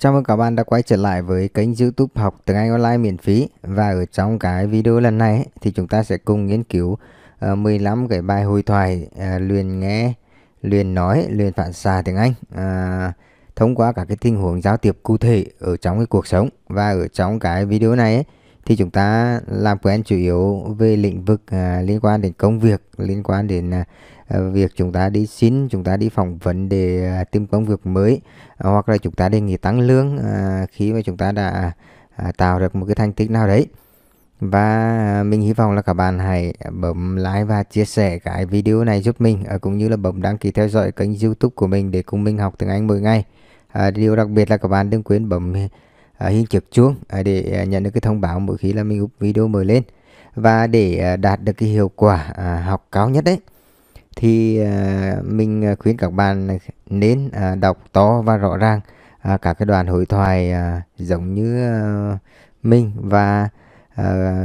Chào mừng các bạn đã quay trở lại với kênh youtube học tiếng Anh online miễn phí Và ở trong cái video lần này thì chúng ta sẽ cùng nghiên cứu 15 ờ, cái bài hội thoại uh, luyện nghe, luyện nói, luyện phản xạ tiếng Anh uh, Thông qua các cái tình huống giao tiếp cụ thể ở trong cái cuộc sống Và ở trong cái video này thì chúng ta làm quen chủ yếu về lĩnh vực liên quan đến công việc, liên quan đến Ờ, việc chúng ta đi xin chúng ta đi phỏng vấn để ờ, tìm công việc mới ờ, hoặc là chúng ta đề nghị tăng lương khi mà chúng ta đã tạo được một cái thành tích nào đấy và mình hy vọng là các bạn hãy bấm like và chia sẻ cái video này giúp mình cũng như là bấm đăng ký theo dõi kênh youtube của mình để cùng mình học tiếng Anh mỗi ngày điều đặc biệt là các bạn đừng quên bấm hình trực chuông để nhận được cái thông báo mỗi khi là mình up video mới lên và để đạt được cái hiệu quả học cao nhất đấy thì à, mình à, khuyên các bạn nên à, đọc to và rõ ràng các cái đoạn hội thoại giống như mình và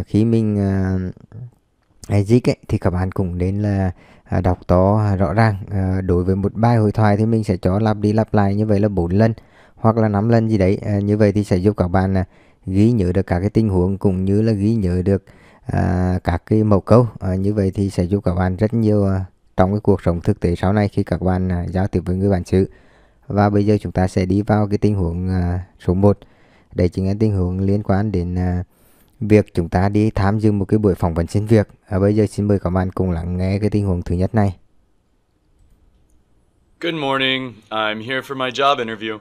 khi mình dịch ấy, thì các bạn cũng nên là đọc to rõ ràng đối với một bài hội thoại thì mình sẽ cho lặp đi lặp lại như vậy là bốn lần hoặc là 5 lần gì đấy à, như vậy thì sẽ giúp các bạn à, ghi nhớ được các cái tình huống cũng như là ghi nhớ được à, các cái mẫu câu à, như vậy thì sẽ giúp các bạn rất nhiều à, trong cái cuộc sống thực tế sau này khi các bạn à, giao tiếp với người bản xứ và bây giờ chúng ta sẽ đi vào cái tình huống à, số 1 đấy chính là tình huống liên quan đến à, việc chúng ta đi tham dự một cái buổi phỏng vấn xin việc à, bây giờ xin mời các bạn cùng lắng nghe cái tình huống thứ nhất này Good morning. I'm here for my job interview.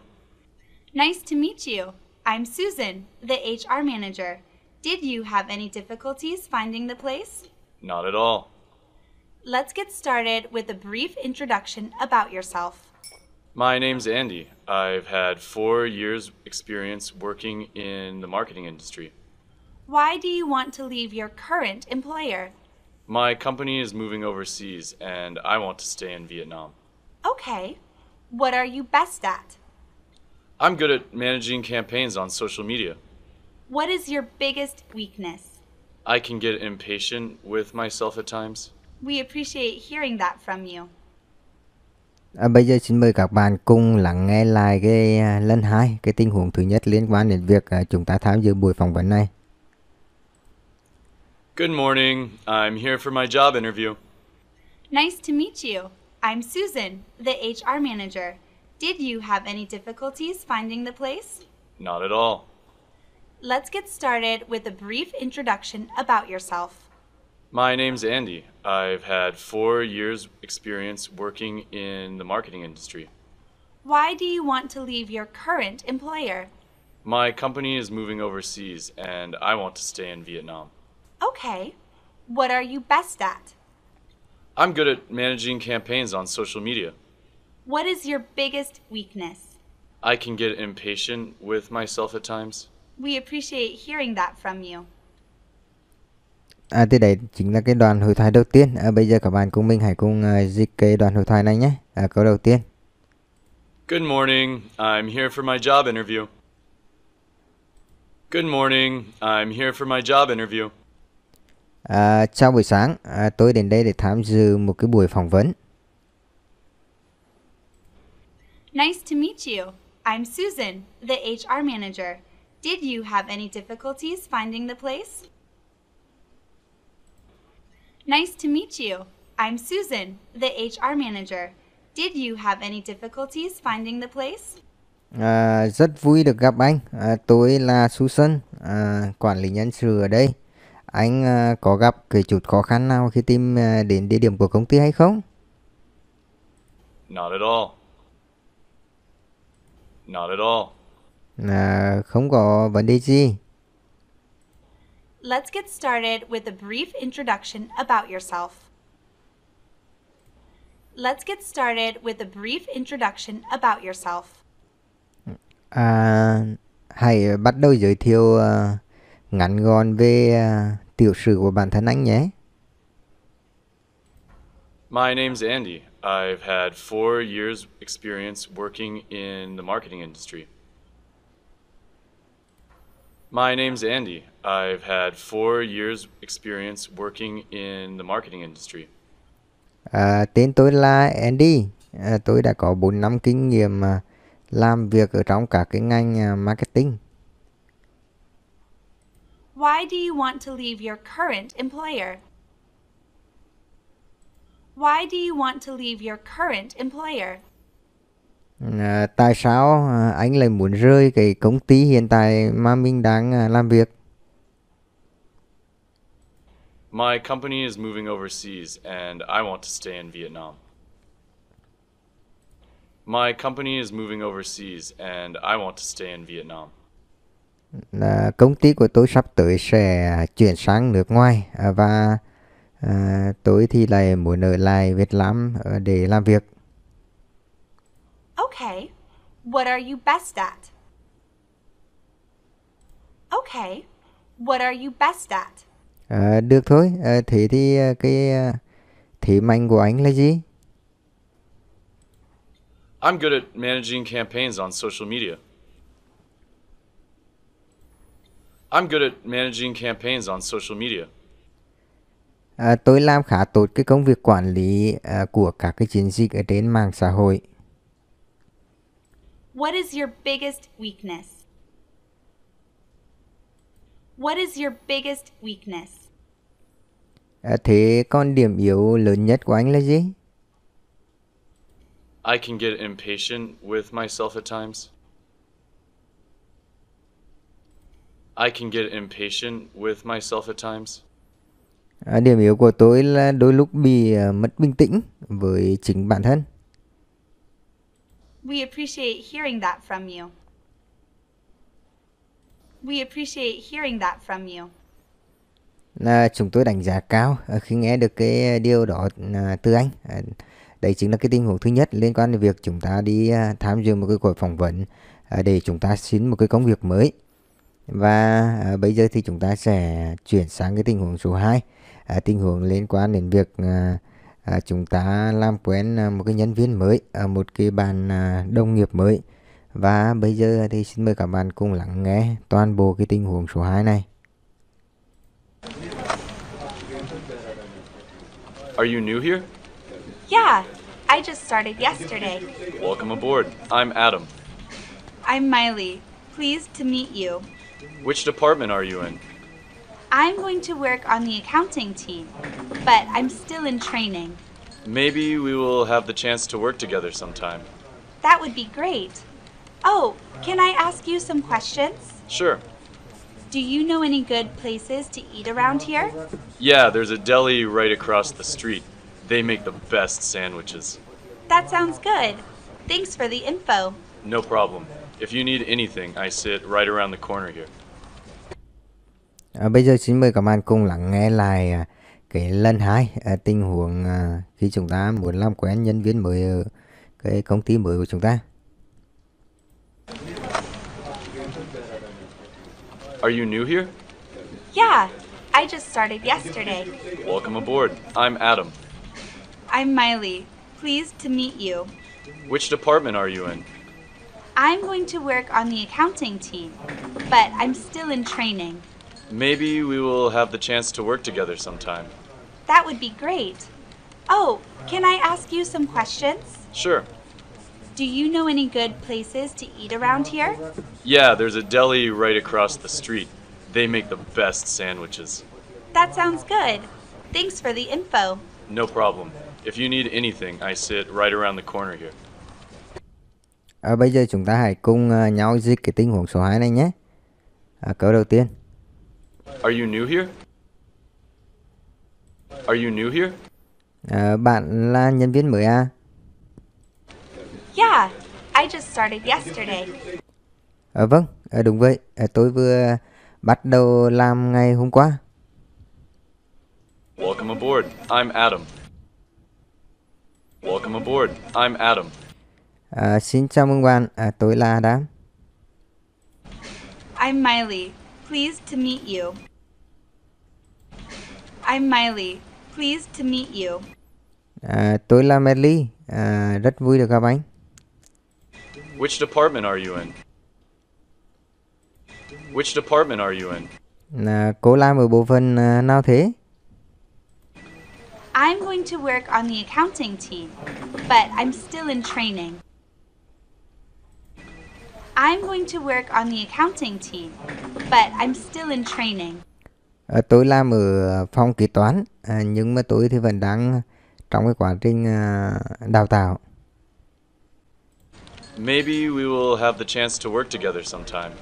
Nice to meet you. I'm Susan, the HR manager. Did you have any difficulties finding the place? Not at all. let's get started with a brief introduction about yourself. My name's Andy. I've had four years' experience working in the marketing industry. Why do you want to leave your current employer? My company is moving overseas and I want to stay in Vietnam. Okay. What are you best at? I'm good at managing campaigns on social media. What is your biggest weakness? I can get impatient with myself at times. We appreciate hearing that from you. À, bây giờ xin mời các bạn cùng lắng nghe lại cái uh, lần hai cái tình huống thứ nhất liên quan đến việc uh, chúng ta tham dự buổi phỏng vấn này. Good morning. I'm here for my job interview. Nice to meet you. I'm Susan, the HR manager. Did you have any difficulties finding the place? Not at all. Let's get started with a brief introduction about yourself. My name's Andy. I've had four years' experience working in the marketing industry. Why do you want to leave your current employer? My company is moving overseas and I want to stay in Vietnam. Okay. What are you best at? I'm good at managing campaigns on social media. What is your biggest weakness? I can get impatient with myself at times. We appreciate hearing that from you. à, thì đấy chính là cái đoàn hội thoại đầu tiên à, bây giờ các bạn cùng mình hãy cùng uh, dịch cái đoàn hội thoại này nhé à, câu đầu tiên Good morning, I'm here for my job interview. Good morning, I'm here for my job interview. À, chào buổi sáng, à, tôi đến đây để tham dự một cái buổi phỏng vấn. Nice to meet you. I'm Susan, the HR manager. Did you have any difficulties finding the place? Nice to meet you. I'm Susan, the HR manager. Did you have any difficulties finding the place? À, rất vui được gặp anh. À, tôi là Susan, à, quản lý nhân sự ở đây. Anh à, có gặp cái chút khó khăn nào khi tìm à, đến địa điểm của công ty hay không? Not at all. Not at all. À, không có vấn đề gì. let's get started with a brief introduction about yourself. Let's get started with a brief introduction about yourself. À, hãy bắt đầu giới thiệu uh, ngắn gọn về uh, tiểu sử của bản thân anh nhé. My name's Andy. I've had four years experience working in the marketing industry. My name's Andy. I've had four years experience working in the marketing industry. À, tên tôi là Andy. À, tôi đã có 4 năm kinh nghiệm làm việc ở trong cả cái ngành marketing. Why do you want to leave your current employer? Why do you want to leave your current employer? Ờ, tại sao ờ, anh lại muốn rơi cái công ty hiện tại mà mình đang ờ, làm việc? My company is moving overseas and I want to stay in Vietnam. My company is moving overseas and I want to stay in Vietnam. À, công ty của tôi sắp tới sẽ chuyển sang nước ngoài và à, tôi thì lại muốn ở lại Việt Nam để làm việc. Okay, what are you best at? Okay, what are you best at? À, được thôi, à, thế thì à, cái à, thế mạnh của anh là gì? I'm good at managing campaigns on social media. I'm good at managing campaigns on social media. À, tôi làm khá tốt cái công việc quản lý uh, của các cái chiến dịch ở trên mạng xã hội. What is your biggest weakness? What is your biggest weakness? À, thế con điểm yếu lớn nhất của anh là gì? I can get impatient with myself at times. I can get impatient with myself at times. À, điểm yếu của tôi là đôi lúc bị uh, mất bình tĩnh với chính bản thân. We appreciate hearing that from you. We appreciate hearing that from you. À, chúng tôi đánh giá cao ờ, khi nghe được cái ờ, điều đó à, từ anh. À, đấy chính là cái tình huống thứ nhất liên quan đến việc chúng ta đi à, tham dự một cái cuộc phỏng vấn à, để chúng ta xin một cái công việc mới. Và à, bây giờ thì chúng ta sẽ chuyển sang cái tình huống số 2, à, tình huống liên quan đến việc à, à, chúng ta làm quen à, một cái nhân viên mới ở à, một cái bàn à, đồng nghiệp mới và bây giờ thì xin mời các bạn cùng lắng nghe toàn bộ cái tình huống số 2 này Are you new here? Yeah, I just started yesterday. Welcome aboard. I'm Adam. I'm Miley. Pleased to meet you. Which department are you in? I'm going to work on the accounting team, but I'm still in training. Maybe we will have the chance to work together sometime. That would be great. Oh, can I ask you some questions? Sure. Do you know any good places to eat around here? Yeah, there's a deli right across the street. They make the best sandwiches. That sounds good. Thanks for the info. No problem. If you need anything, I sit right around the corner here. À, bây giờ xin mời các bạn cùng lắng nghe lại à, cái lần hai à, tình huống à, khi chúng ta muốn làm quen nhân viên mới ở cái công ty mới của chúng ta. Are you new here? Yeah, I just started yesterday. Welcome aboard. I'm Adam. I'm Miley. Pleased to meet you. Which department are you in? I'm going to work on the accounting team, but I'm still in training. Maybe we will have the chance to work together sometime. That would be great. Oh, can I ask you some questions? Sure. Do you know any good places to eat around here? Yeah, there's a deli right across the street. They make the best sandwiches. That sounds good. Thanks for the info. No problem. If you need anything, I sit right around the corner here. À, bây giờ chúng ta hãy cùng nhau dịch cái tình huống số 2 này nhé. À, câu đầu tiên. Are you new here? Are you new here? À, bạn là nhân viên mới à? Yeah, I just started yesterday. À, vâng, à, đúng vậy. À, tôi vừa bắt đầu làm ngày hôm qua. Welcome aboard. I'm Adam. Welcome aboard. I'm Adam. À, xin chào mừng bạn. À, tôi là Adam. I'm Miley. Pleased to meet you. I'm Miley. Pleased to meet you. À, tôi là Miley. À, rất vui được gặp anh. Which department are you in? Which department are you in? À, cô làm ở bộ phận à, nào thế? I'm going to work on the accounting team, but I'm still in training. I'm going to work on the accounting team, but I'm still in training. À, tôi làm ở phòng kế toán, à, nhưng mà tôi thì vẫn đang trong cái quá trình à, đào tạo. Maybe we will have the chance to work together sometime.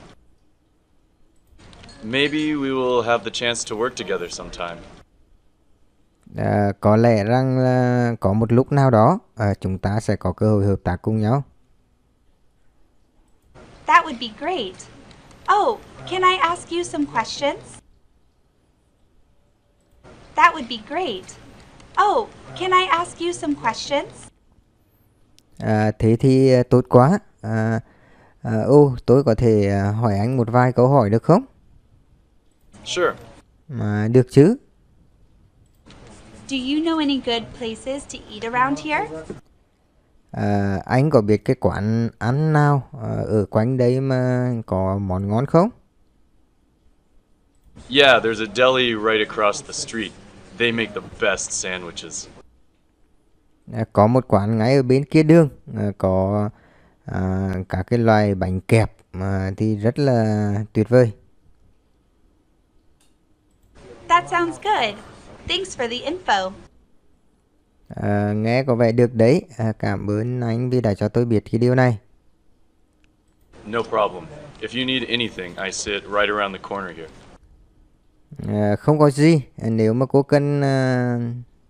Maybe we will have the chance to work together sometime. À, có lẽ rằng là có một lúc nào đó à, chúng ta sẽ có cơ hội hợp tác cùng nhau. That would be great. Oh, can I ask you some questions? That would be great. Oh, can I ask you some questions? À, thế thì à, tốt quá. À, à, ô, tôi có thể à, hỏi anh một vài câu hỏi được không? Sure. À, được chứ. Do you know any good places to eat around here? à, anh có biết cái quán ăn nào à, ở quanh đây mà có món ngon không? Yeah, there's a deli right across the street. They make the best sandwiches. À, có một quán ngay ở bên kia đường à, có à, các cái loại bánh kẹp mà thì rất là tuyệt vời. That sounds good. Thanks for the info à, nghe có vẻ được đấy à, cảm ơn anh vì đã cho tôi biết cái điều này no problem if you need anything I sit right around the corner here à, không có gì à, nếu mà cô cần à,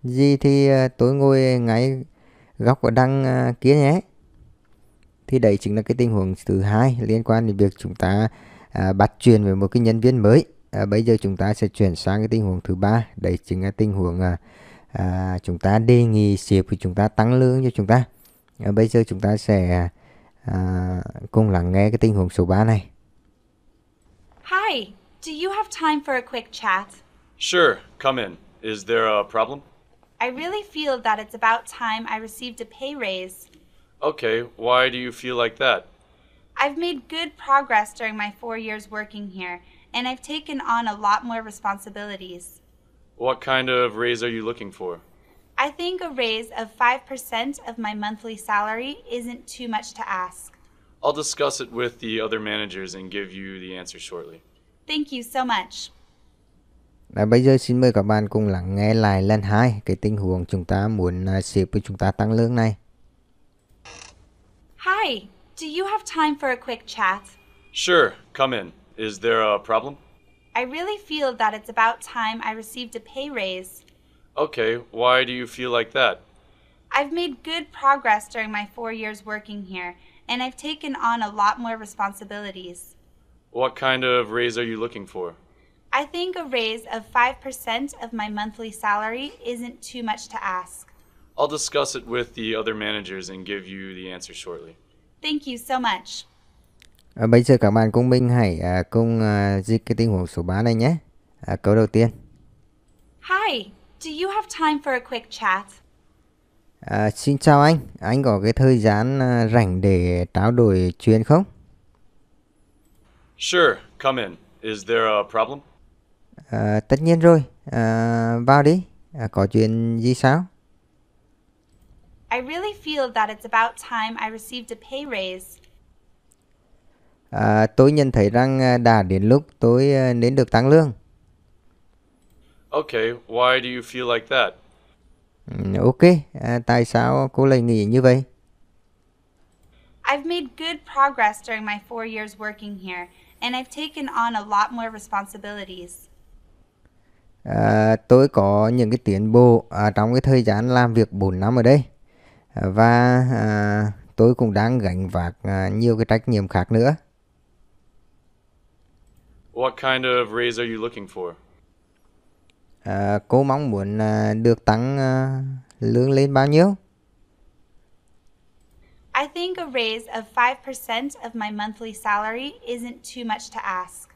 gì thì à, tôi ngồi ngay góc ở đằng à, kia nhé thì đấy chính là cái tình huống thứ hai liên quan đến việc chúng ta à, bắt chuyện với một cái nhân viên mới à, bây giờ chúng ta sẽ chuyển sang cái tình huống thứ ba đấy chính là tình huống à, à, chúng ta đề nghị sếp của chúng ta tăng lương cho chúng ta à, bây giờ chúng ta sẽ à, cùng lắng nghe cái tình huống số 3 này Hi, do you have time for a quick chat? Sure, come in. Is there a problem? I really feel that it's about time I received a pay raise. Okay, why do you feel like that? I've made good progress during my four years working here, and I've taken on a lot more responsibilities. What kind of raise are you looking for? I think a raise of 5% of my monthly salary isn't too much to ask. I'll discuss it with the other managers and give you the answer shortly. Thank you so much. Và bây giờ xin mời các bạn cùng lắng nghe lại lần hai cái tình huống chúng ta muốn sếp à, của chúng ta tăng lương này. Hi, do you have time for a quick chat? Sure, come in. Is there a problem? I really feel that it's about time I received a pay raise. Okay, why do you feel like that? I've made good progress during my four years working here, and I've taken on a lot more responsibilities. What kind of raise are you looking for? I think a raise of 5% of my monthly salary isn't too much to ask. I'll discuss it with the other managers and give you the answer shortly. Thank you so much. À, bây giờ các bạn cùng minh hãy à, cùng à, dịch cái tình huống số 3 này nhé. À, câu đầu tiên. Hi, do you have time for a quick chat? À, xin chào anh, anh có cái thời gian à, rảnh để trao đổi chuyện không? Sure, come in. Is there a problem? À, tất nhiên rồi, à, vào đi. À, có chuyện gì sao? I really feel that it's about time I received a pay raise à, tôi nhận thấy rằng à, đã đến lúc tôi à, nên được tăng lương. Okay, why do you feel like that? Ừ, okay à, tại sao cô lại nghĩ như vậy? I've made good progress during my four years working here, and I've taken on a lot more responsibilities. À, tôi có những cái tiến bộ à, trong cái thời gian làm việc 4 năm ở đây và à, tôi cũng đang gánh vác à, nhiều cái trách nhiệm khác nữa. What kind of raise are you looking for? À, cô mong muốn à, được tăng à, lương lên bao nhiêu? I think a raise of 5% of my monthly salary isn't too much to ask.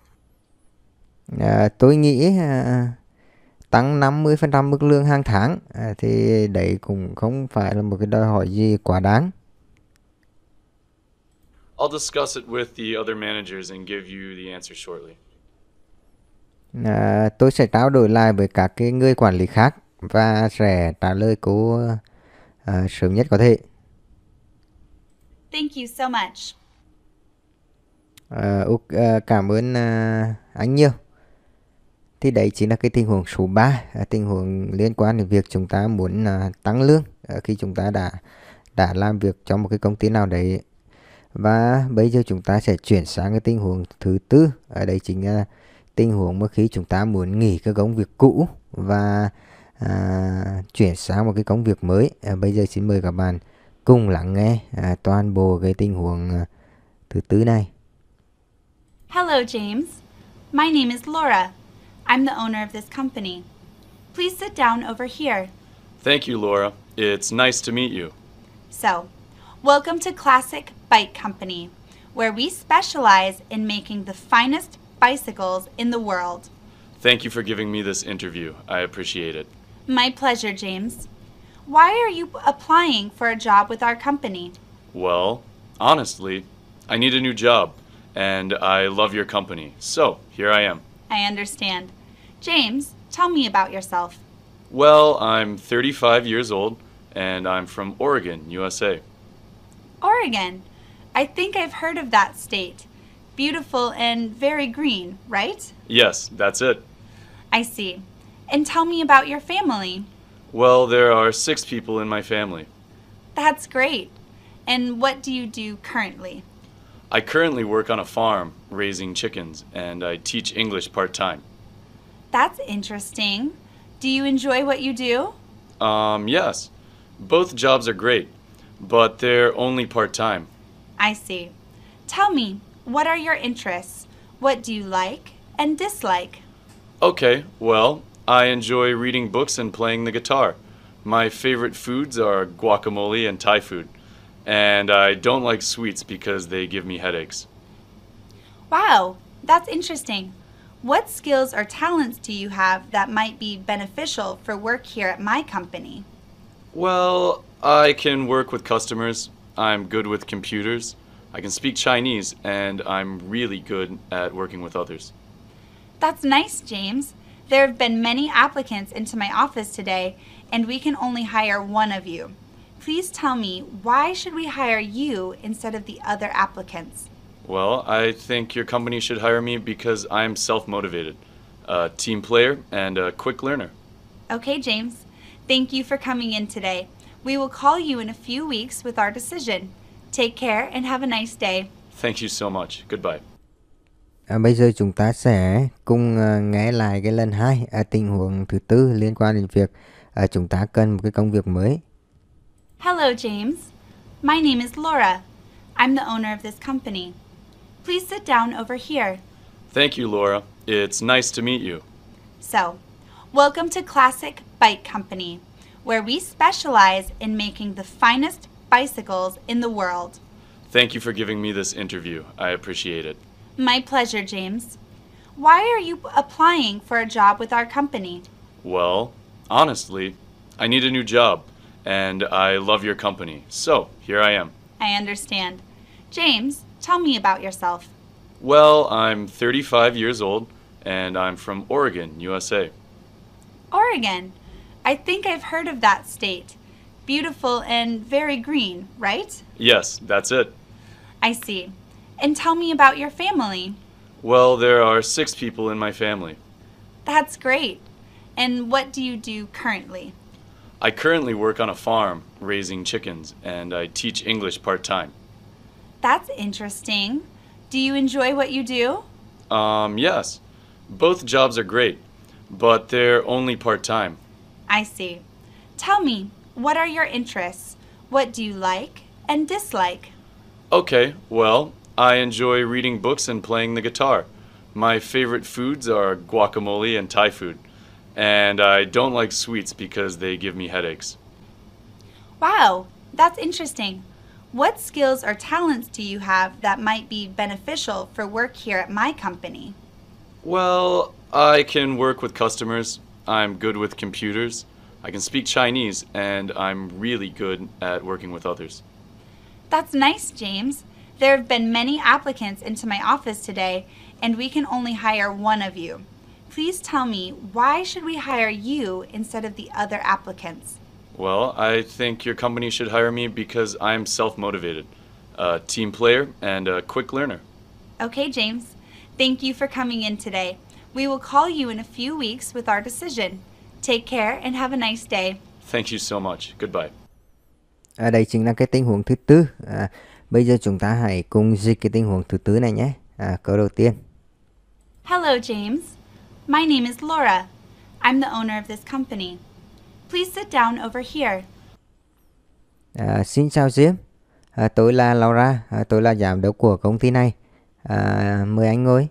À, tôi nghĩ à, tăng 50% mức lương hàng tháng à, thì đấy cũng không phải là một cái đòi hỏi gì quá đáng. I'll discuss it with the other managers and give you the answer shortly à, tôi sẽ trao đổi lại với các cái người quản lý khác và sẽ trả lời cô à, sớm nhất có thể. Thank you so much. À, cảm ơn à, anh nhiều. Thì đấy chính là cái tình huống số 3, à, tình huống liên quan đến việc chúng ta muốn à, tăng lương à, khi chúng ta đã đã làm việc trong một cái công ty nào đấy. Và bây giờ chúng ta sẽ chuyển sang cái tình huống thứ tư, ở à, đây chính là tình huống mà khi chúng ta muốn nghỉ cái công việc cũ và à, chuyển sang một cái công việc mới à, bây giờ xin mời các bạn cùng lắng nghe à, toàn bộ cái tình huống à, thứ tư này Hello James my name is Laura I'm the owner of this company please sit down over here thank you Laura it's nice to meet you so welcome to Classic Bike Company where we specialize in making the finest bicycles in the world. Thank you for giving me this interview. I appreciate it. My pleasure, James. Why are you applying for a job with our company? Well, honestly, I need a new job, and I love your company, so here I am. I understand. James, tell me about yourself. Well, I'm 35 years old, and I'm from Oregon, USA. Oregon? I think I've heard of that state beautiful and very green, right? Yes, that's it. I see. And tell me about your family. Well, there are six people in my family. That's great. And what do you do currently? I currently work on a farm raising chickens and I teach English part time. That's interesting. Do you enjoy what you do? Um, yes. Both jobs are great, but they're only part time. I see. Tell me, what are your interests? What do you like and dislike? Okay, well, I enjoy reading books and playing the guitar. My favorite foods are guacamole and Thai food. And I don't like sweets because they give me headaches. Wow, that's interesting. What skills or talents do you have that might be beneficial for work here at my company? Well, I can work with customers. I'm good with computers. I can speak Chinese, and I'm really good at working with others. That's nice, James. There have been many applicants into my office today, and we can only hire one of you. Please tell me, why should we hire you instead of the other applicants? Well, I think your company should hire me because I'm self motivated, a team player, and a quick learner. Okay, James. Thank you for coming in today. We will call you in a few weeks with our decision. Take care and have a nice day. Thank you so much. Goodbye. À, bây giờ chúng ta sẽ cùng uh, nghe lại cái lần hai à, tình huống thứ tư liên quan đến việc à, chúng ta cần một cái công việc mới. Hello James. My name is Laura. I'm the owner of this company. Please sit down over here. Thank you, Laura. It's nice to meet you. So, welcome to Classic Bike Company, where we specialize in making the finest bicycles in the world. Thank you for giving me this interview. I appreciate it. My pleasure, James. Why are you applying for a job with our company? Well, honestly, I need a new job, and I love your company, so here I am. I understand. James, tell me about yourself. Well, I'm 35 years old, and I'm from Oregon, USA. Oregon? I think I've heard of that state beautiful and very green, right? Yes, that's it. I see. And tell me about your family. Well, there are six people in my family. That's great. And what do you do currently? I currently work on a farm raising chickens and I teach English part time. That's interesting. Do you enjoy what you do? Um, yes. Both jobs are great, but they're only part time. I see. Tell me, what are your interests? What do you like and dislike? Okay, well, I enjoy reading books and playing the guitar. My favorite foods are guacamole and Thai food. And I don't like sweets because they give me headaches. Wow, that's interesting. What skills or talents do you have that might be beneficial for work here at my company? Well, I can work with customers. I'm good with computers. I can speak Chinese, and I'm really good at working with others. That's nice, James. There have been many applicants into my office today, and we can only hire one of you. Please tell me, why should we hire you instead of the other applicants? Well, I think your company should hire me because I'm self motivated, a team player, and a quick learner. Okay, James. Thank you for coming in today. We will call you in a few weeks with our decision. Take care and have a nice day. Thank you so much. Goodbye. À, đây chính là cái tình huống thứ tư. À, bây giờ chúng ta hãy cùng dịch cái tình huống thứ tư này nhé. À, câu đầu tiên. Hello James. My name is Laura. I'm the owner of this company. Please sit down over here. À, xin chào James. À, tôi là Laura. À, tôi là giám đốc của công ty này. À, mời anh ngồi.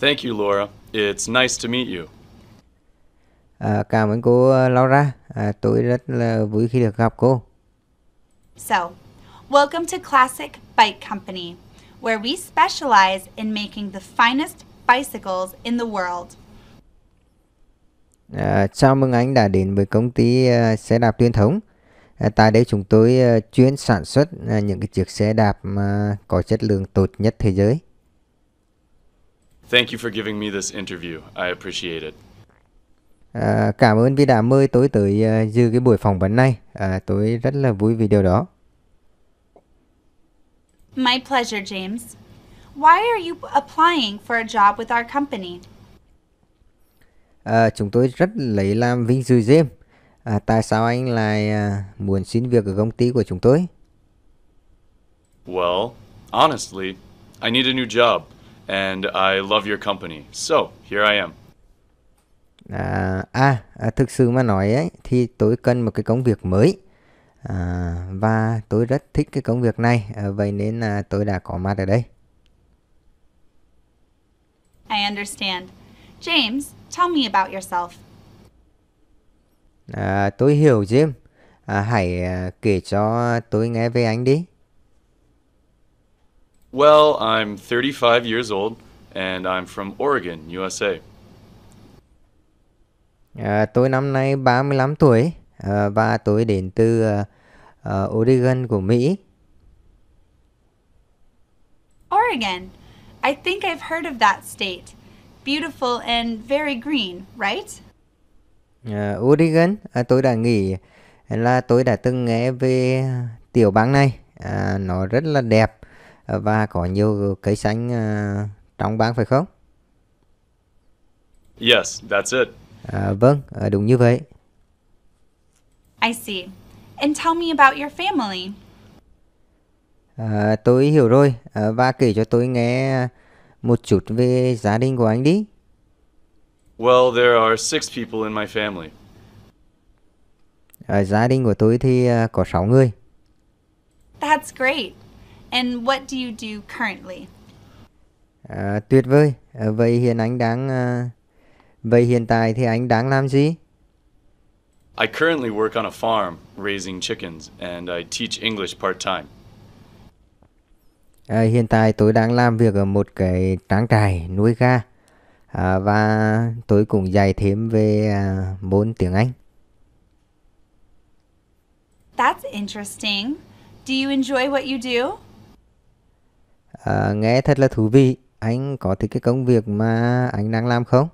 Thank you, Laura. It's nice to meet you. À, cảm ơn cô à, Laura. À, tôi rất là vui khi được gặp cô. So, welcome to Classic Bike Company, where we specialize in making the finest bicycles in the world. À, chào mừng anh đã đến với công ty uh, xe đạp truyền thống. À, tại đây chúng tôi uh, chuyên sản xuất uh, những cái chiếc xe đạp mà có chất lượng tốt nhất thế giới. Thank you for giving me this interview. I appreciate it. À, cảm ơn vì đã mời tối tới uh, dự cái buổi phỏng vấn này. À, tôi rất là vui vì điều đó. My pleasure, James. Why are you applying for a job with our company? À, chúng tôi rất lấy làm vinh dự James. À, tại sao anh lại à, muốn xin việc ở công ty của chúng tôi? Well, honestly, I need a new job and I love your company. So, here I am. À, à, à thực sự mà nói ấy thì tôi cần một cái công việc mới à, và tôi rất thích cái công việc này à, vậy nên là tôi đã có mặt ở đây I understand. James, tell me about yourself. À, tôi hiểu James, À, hãy à, kể cho tôi nghe về anh đi. Well, I'm 35 years old and I'm from Oregon, USA. À, tôi năm nay 35 tuổi à, và tôi đến từ à, à, Oregon của Mỹ. Oregon. I think I've heard of that state. Beautiful and very green, right? À, Oregon, à, tôi đã nghĩ là tôi đã từng nghe về tiểu bang này. À, nó rất là đẹp và có nhiều cây xanh à, trong bang phải không? Yes, that's it. À, vâng, à, đúng như vậy. I see. And tell me about your family. À, tôi hiểu rồi. À, và kể cho tôi nghe một chút về gia đình của anh đi. Well, there are six people in my family. À, gia đình của tôi thì à, có sáu người. That's great. And what do you do currently? À, tuyệt vời. À, vậy hiện anh đang uh, Vậy hiện tại thì anh đang làm gì? I currently work on a farm raising chickens and I teach English part-time. À, hiện tại tôi đang làm việc ở một cái trang trại nuôi gà à, và tôi cũng dạy thêm về à, môn tiếng Anh. That's interesting. Do you enjoy what you do? À, nghe thật là thú vị. Anh có thích cái công việc mà anh đang làm không?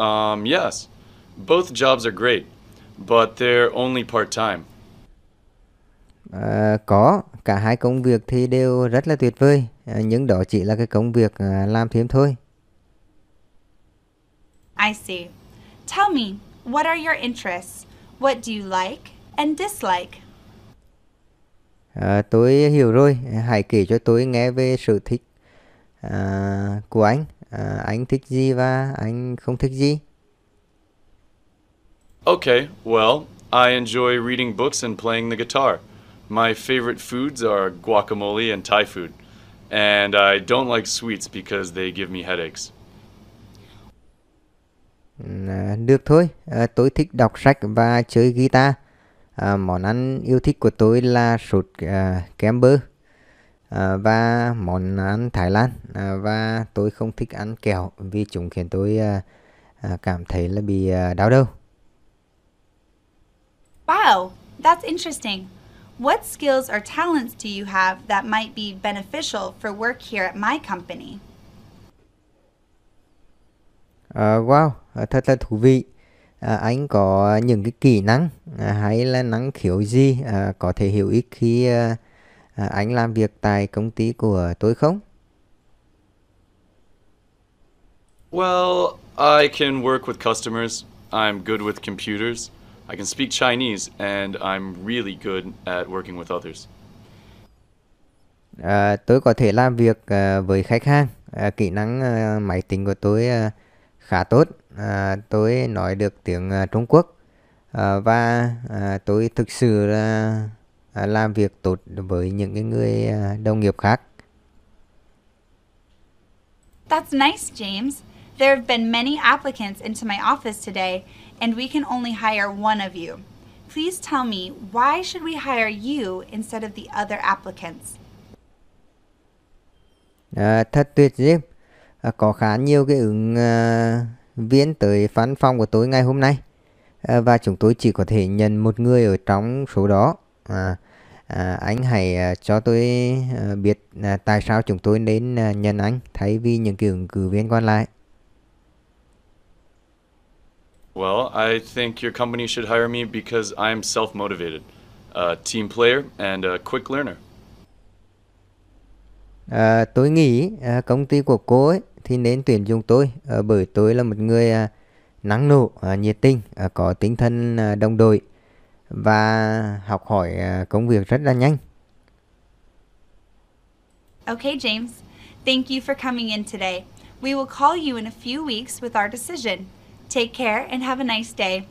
Um, yes, both jobs are great, but they're only part-time. À, có, cả hai công việc thì đều rất là tuyệt vời, à, nhưng đó chỉ là cái công việc à, làm thêm thôi. I see. Tell me, what are your interests? What do you like and dislike? À, tôi hiểu rồi, hãy kể cho tôi nghe về sở thích à, của anh à, anh thích gì và anh không thích gì. Okay, well, I enjoy reading books and playing the guitar. My favorite foods are guacamole and Thai food. And I don't like sweets because they give me headaches. À, được thôi, à, tôi thích đọc sách và chơi guitar. À, món ăn yêu thích của tôi là sốt kem bơ. À, và món ăn Thái Lan à, và tôi không thích ăn kẹo vì chúng khiến tôi à, cảm thấy là bị đau đầu. Wow, that's interesting. What skills or talents do you have that might be beneficial for work here at my company? À, wow, thật là thú vị. À, anh có những cái kỹ năng à, hay là năng khiếu gì à, có thể hữu ích khi à, à, anh làm việc tại công ty của tôi không? Well, I can work with customers. I'm good with computers. I can speak Chinese and I'm really good at working with others. À, tôi có thể làm việc à, với khách hàng. À, kỹ năng à, máy tính của tôi à, khá tốt. À, tôi nói được tiếng à, Trung Quốc à, và à, tôi thực sự là À, làm việc tốt với những cái người à, đồng nghiệp khác. That's nice, James. There have been many applicants into my office today, and we can only hire one of you. Please tell me, why should we hire you instead of the other applicants? À, thật tuyệt Jim. À, có khá nhiều cái ứng à, viên tới phán phòng của tôi ngày hôm nay. À, và chúng tôi chỉ có thể nhận một người ở trong số đó à, anh hãy à, cho tôi à, biết à, tại sao chúng tôi nên à, nhận anh thay vì những cử cử viên còn lại. Well, I think your company should hire me because I'm self-motivated, a team player and a quick learner. À, tôi nghĩ à, công ty của cô ấy thì nên tuyển dụng tôi à, bởi tôi là một người à, năng nổ, à, nhiệt tình, à, có tinh thần à, đồng đội và học hỏi à, công việc rất là nhanh. Okay, James. Thank you for coming in today. We will call you in a few weeks with our decision. Take care and have a nice day.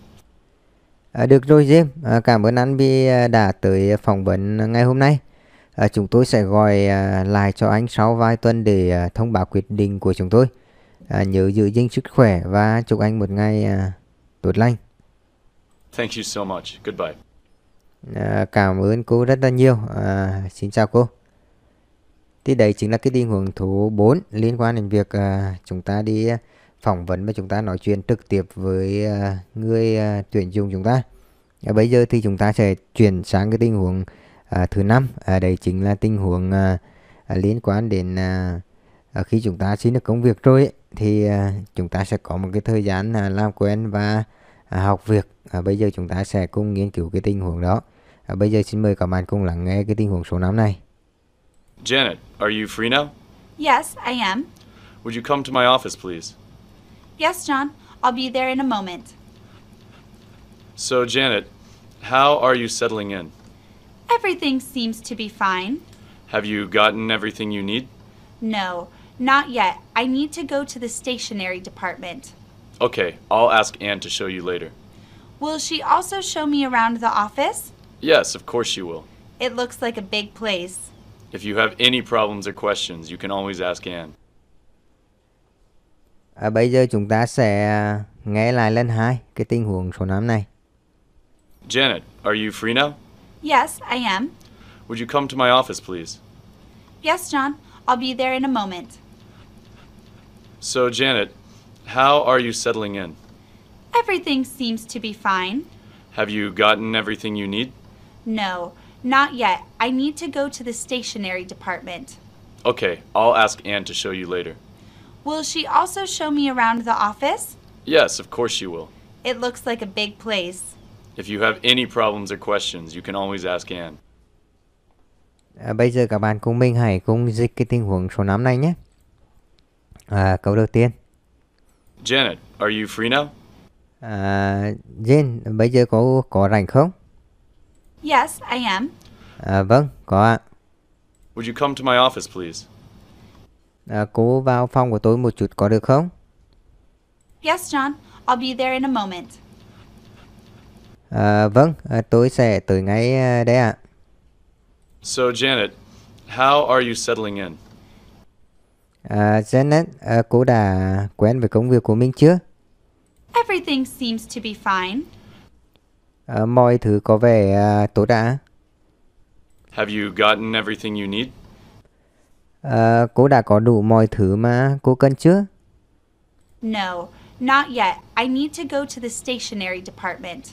À, được rồi James, à, cảm ơn anh vì à, đã tới phỏng vấn ngày hôm nay. À, chúng tôi sẽ gọi à, lại cho anh sau vài tuần để à, thông báo quyết định của chúng tôi. À, nhớ giữ gìn sức khỏe và chúc anh một ngày à, tốt lành. Thank you so much. Goodbye. À, cảm ơn cô rất là nhiều. À, xin chào cô. Thì đây chính là cái tình huống thứ 4 liên quan đến việc à, chúng ta đi à, phỏng vấn và chúng ta nói chuyện trực tiếp với à, người à, tuyển dụng chúng ta. À, bây giờ thì chúng ta sẽ chuyển sang cái tình huống à, thứ năm. À, đấy chính là tình huống à, à, liên quan đến à, à, khi chúng ta xin được công việc rồi ấy, thì à, chúng ta sẽ có một cái thời gian à, làm quen và học việc à, bây giờ chúng ta sẽ cùng nghiên cứu cái tình huống đó à, bây giờ xin mời các bạn cùng lắng nghe cái tình huống số 5 này Janet, are you free now? Yes, I am. Would you come to my office, please? Yes, John. I'll be there in a moment. So, Janet, how are you settling in? Everything seems to be fine. Have you gotten everything you need? No, not yet. I need to go to the stationery department. Okay, I'll ask Anne to show you later. Will she also show me around the office? Yes, of course she will. It looks like a big place. If you have any problems or questions, you can always ask Anne. À, bây giờ chúng ta sẽ nghe lại lần hai cái tình huống số 5 này. Janet, are you free now? Yes, I am. Would you come to my office, please? Yes, John. I'll be there in a moment. So, Janet, how are you settling in? Everything seems to be fine. Have you gotten everything you need? No, not yet. I need to go to the stationery department. Okay, I'll ask Anne to show you later. Will she also show me around the office? Yes, of course she will. It looks like a big place. If you have any problems or questions, you can always ask Anne. À, bây giờ các bạn cùng mình hãy cùng dịch cái tình huống số 5 này nhé. À, câu đầu tiên. Janet, are you free now? À, Jane, bây giờ cô có rảnh không? Yes, I am. À, vâng, có ạ. Would you come to my office, please? À, cô vào phòng của tôi một chút có được không? Yes, John. I'll be there in a moment. À, vâng, à, tôi sẽ tới ngay à, đây ạ. So, Janet, how are you settling in? Uh, Janet, uh, cô đã quen với công việc của mình chưa? Everything seems to be fine. Uh, mọi thứ có vẻ uh, tốt đã. Have you gotten everything you need? Uh, cô đã có đủ mọi thứ mà cô cần chưa? No, not yet. I need to go to the stationery department.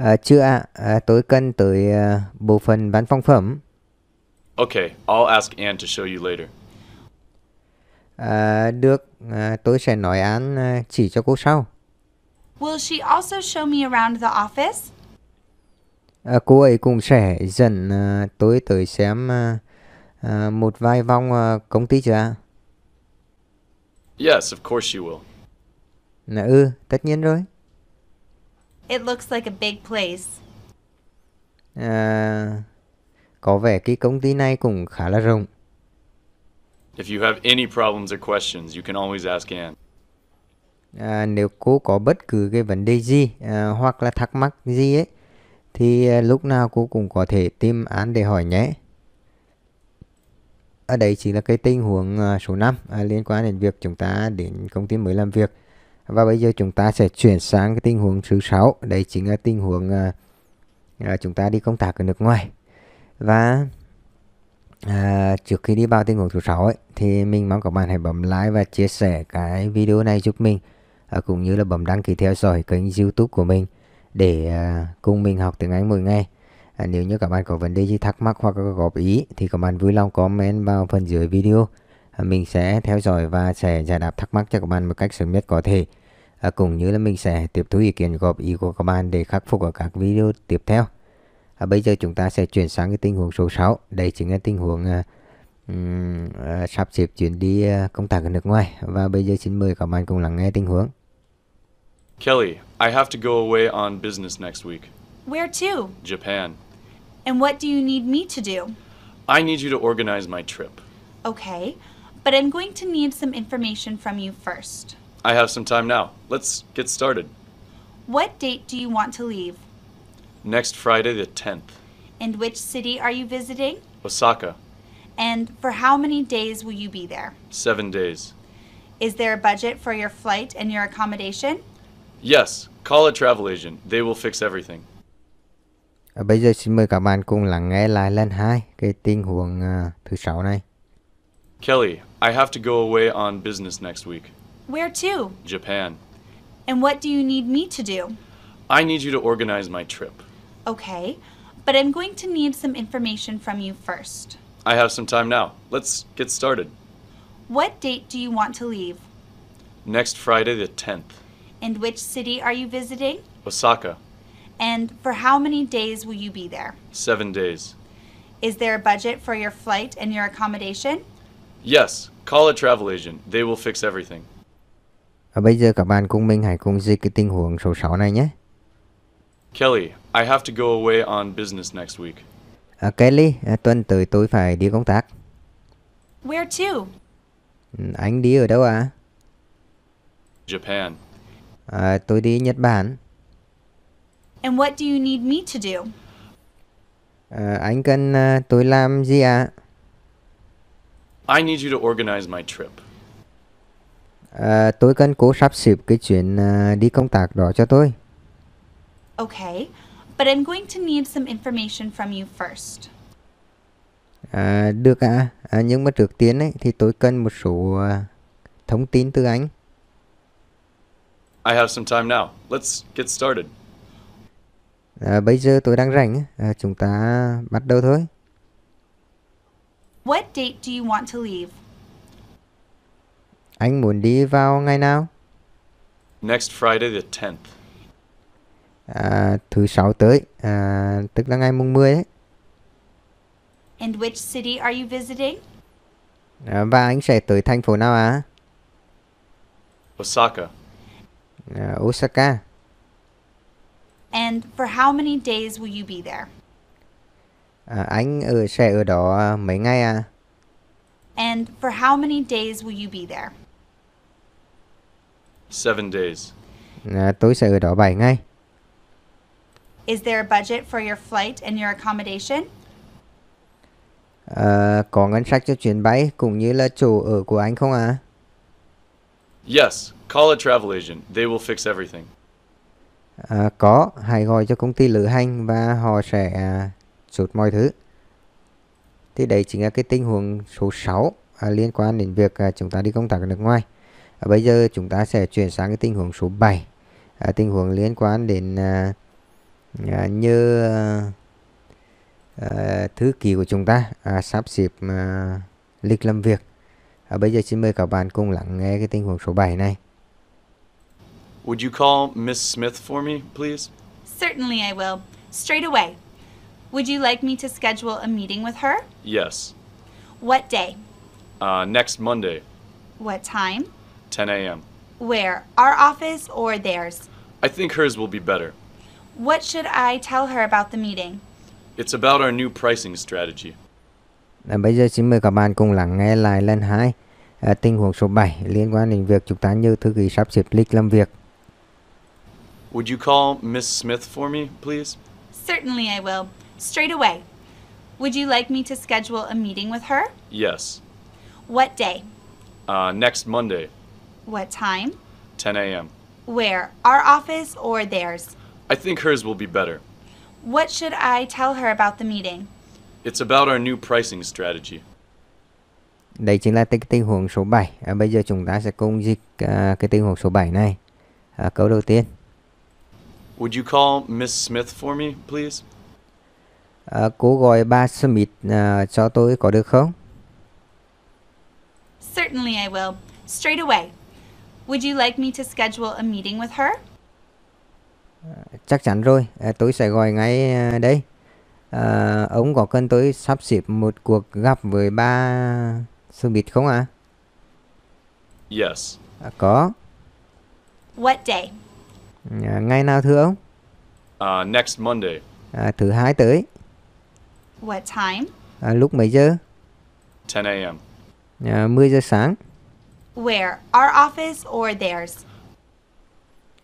Uh, chưa ạ, à. uh, tôi cần tới uh, bộ phận bán phong phẩm. Okay, I'll ask Anne to show you later. À, được, à, tôi sẽ nói án à, chỉ cho cô sau. Will she also show me around the office? À, cô ấy cũng sẽ dẫn à, tôi tới xem à, à, một vài vòng à, công ty chứ ạ? Yes, of course she will. Nà, ừ, tất nhiên rồi. It looks like a big place. À, có vẻ cái công ty này cũng khá là rộng. If you have any problems or questions, you can always ask Anne. À, nếu cô có bất cứ cái vấn đề gì à, hoặc là thắc mắc gì ấy thì à, lúc nào cô cũng có thể tìm án để hỏi nhé. Ở đây chỉ là cái tình huống à, số 5 à, liên quan đến việc chúng ta đến công ty mới làm việc. Và bây giờ chúng ta sẽ chuyển sang cái tình huống thứ 6, đây chính là tình huống à, à, chúng ta đi công tác ở nước ngoài. Và à, trước khi đi vào tình huống thứ sáu ấy thì mình mong các bạn hãy bấm like và chia sẻ cái video này giúp mình à, cũng như là bấm đăng ký theo dõi kênh youtube của mình để à, cùng mình học tiếng Anh mỗi ngày à, nếu như các bạn có vấn đề gì thắc mắc hoặc có góp ý thì các bạn vui lòng comment vào phần dưới video à, mình sẽ theo dõi và sẽ giải đáp thắc mắc cho các bạn một cách sớm nhất có thể à, cũng như là mình sẽ tiếp thu ý kiến góp ý của các bạn để khắc phục ở các video tiếp theo à, bây giờ chúng ta sẽ chuyển sang cái tình huống số 6 đây chính là tình huống à, um, à, sắp xếp chuyến đi à, công tác ở nước ngoài và bây giờ xin mời các bạn cùng lắng nghe tình huống Kelly, I have to go away on business next week. Where to? Japan. And what do you need me to do? I need you to organize my trip. Okay, but I'm going to need some information from you first. I have some time now. Let's get started. What date do you want to leave? Next Friday, the 10th. And which city are you visiting? Osaka. And for how many days will you be there? Seven days. Is there a budget for your flight and your accommodation? Yes. Call a travel agent. They will fix everything. À, bây giờ xin mời các bạn cùng lắng nghe lại lần hai cái tình huống uh, thứ sáu này. Kelly, I have to go away on business next week. Where to? Japan. And what do you need me to do? I need you to organize my trip. Okay, but I'm going to need some information from you first. I have some time now. Let's get started. What date do you want to leave? Next Friday, the 10th. And which city are you visiting? Osaka. And for how many days will you be there? Seven days. Is there a budget for your flight and your accommodation? Yes, call a travel agent. They will fix everything. Và bây giờ các bạn cùng mình hãy cùng dịch cái tình huống số 6 này nhé. Kelly, I have to go away on business next week. À, Kelly, à, tuần tới tôi phải đi công tác. Where to? Ừ, anh đi ở đâu à? Japan. À, tôi đi Nhật Bản. And what do you need me to do? À, anh cần à, tôi làm gì ạ? À? I need you to organize my trip. À, tôi cần cố sắp xếp cái chuyện à, đi công tác đó cho tôi. Okay but I'm going to need some information from you first. À, được ạ, à. nhưng mà trước tiên ấy, thì tôi cần một số à, thông tin từ anh. I have some time now. Let's get started. À, bây giờ tôi đang rảnh, à, chúng ta bắt đầu thôi. What date do you want to leave? Anh muốn đi vào ngày nào? Next Friday the 10th à, thứ sáu tới, à, tức là ngày mùng 10 ấy. And which city are you visiting? À, và anh sẽ tới thành phố nào ạ? À? Osaka. À, Osaka. And for how many days will you be there? À, anh ở sẽ ở đó mấy ngày à? And for how many days will you be there? Seven days. À, tôi sẽ ở đó 7 ngày. Is there a budget for your flight and your accommodation? À, có ngân sách cho chuyến bay cũng như là chỗ ở của anh không ạ? À? Yes, call a travel agent. They will fix everything. À, có, hãy gọi cho công ty lữ hành và họ sẽ à, chốt mọi thứ. Thì đây chính là cái tình huống số 6 à, liên quan đến việc à, chúng ta đi công tác ở nước ngoài. À, bây giờ chúng ta sẽ chuyển sang cái tình huống số 7. À, tình huống liên quan đến à, à, như à, thứ kỳ của chúng ta à, sắp xếp à, lịch làm việc à, bây giờ xin mời các bạn cùng lắng nghe cái tình huống số 7 này Would you call Miss Smith for me, please? Certainly I will. Straight away. Would you like me to schedule a meeting with her? Yes. What day? Uh, next Monday. What time? 10 a.m. Where? Our office or theirs? I think hers will be better. What should I tell her about the meeting? It's about our new pricing strategy. À, bây giờ xin mời các bạn cùng lắng nghe lại lần 2 à, tình huống số 7 liên quan đến việc chúng ta như thư ký sắp xếp lịch làm việc. Would you call Miss Smith for me, please? Certainly I will. Straight away. Would you like me to schedule a meeting with her? Yes. What day? Uh, next Monday. What time? 10 a.m. Where? Our office or theirs? I think hers will be better. What should I tell her about the meeting? It's about our new pricing strategy. Đây chính là tình huống số 7. À, bây giờ chúng ta sẽ cùng dịch à, cái tình huống số 7 này. À, câu đầu tiên. Would you call Miss Smith for me, please? À, cô gọi bà Smith à, cho tôi có được không? Certainly I will. Straight away. Would you like me to schedule a meeting with her? chắc chắn rồi ờ, tôi sẽ gọi ngay ờ, đây à, ông có cần tôi sắp xếp một cuộc gặp với ba Smith không ạ à? Yes. À, có. What day? À, ngày nào thưa ông? Uh, next Monday. À, thứ hai tới. What time? À, lúc mấy giờ? 10 a.m. À, 10 giờ sáng. Where? Our office or theirs?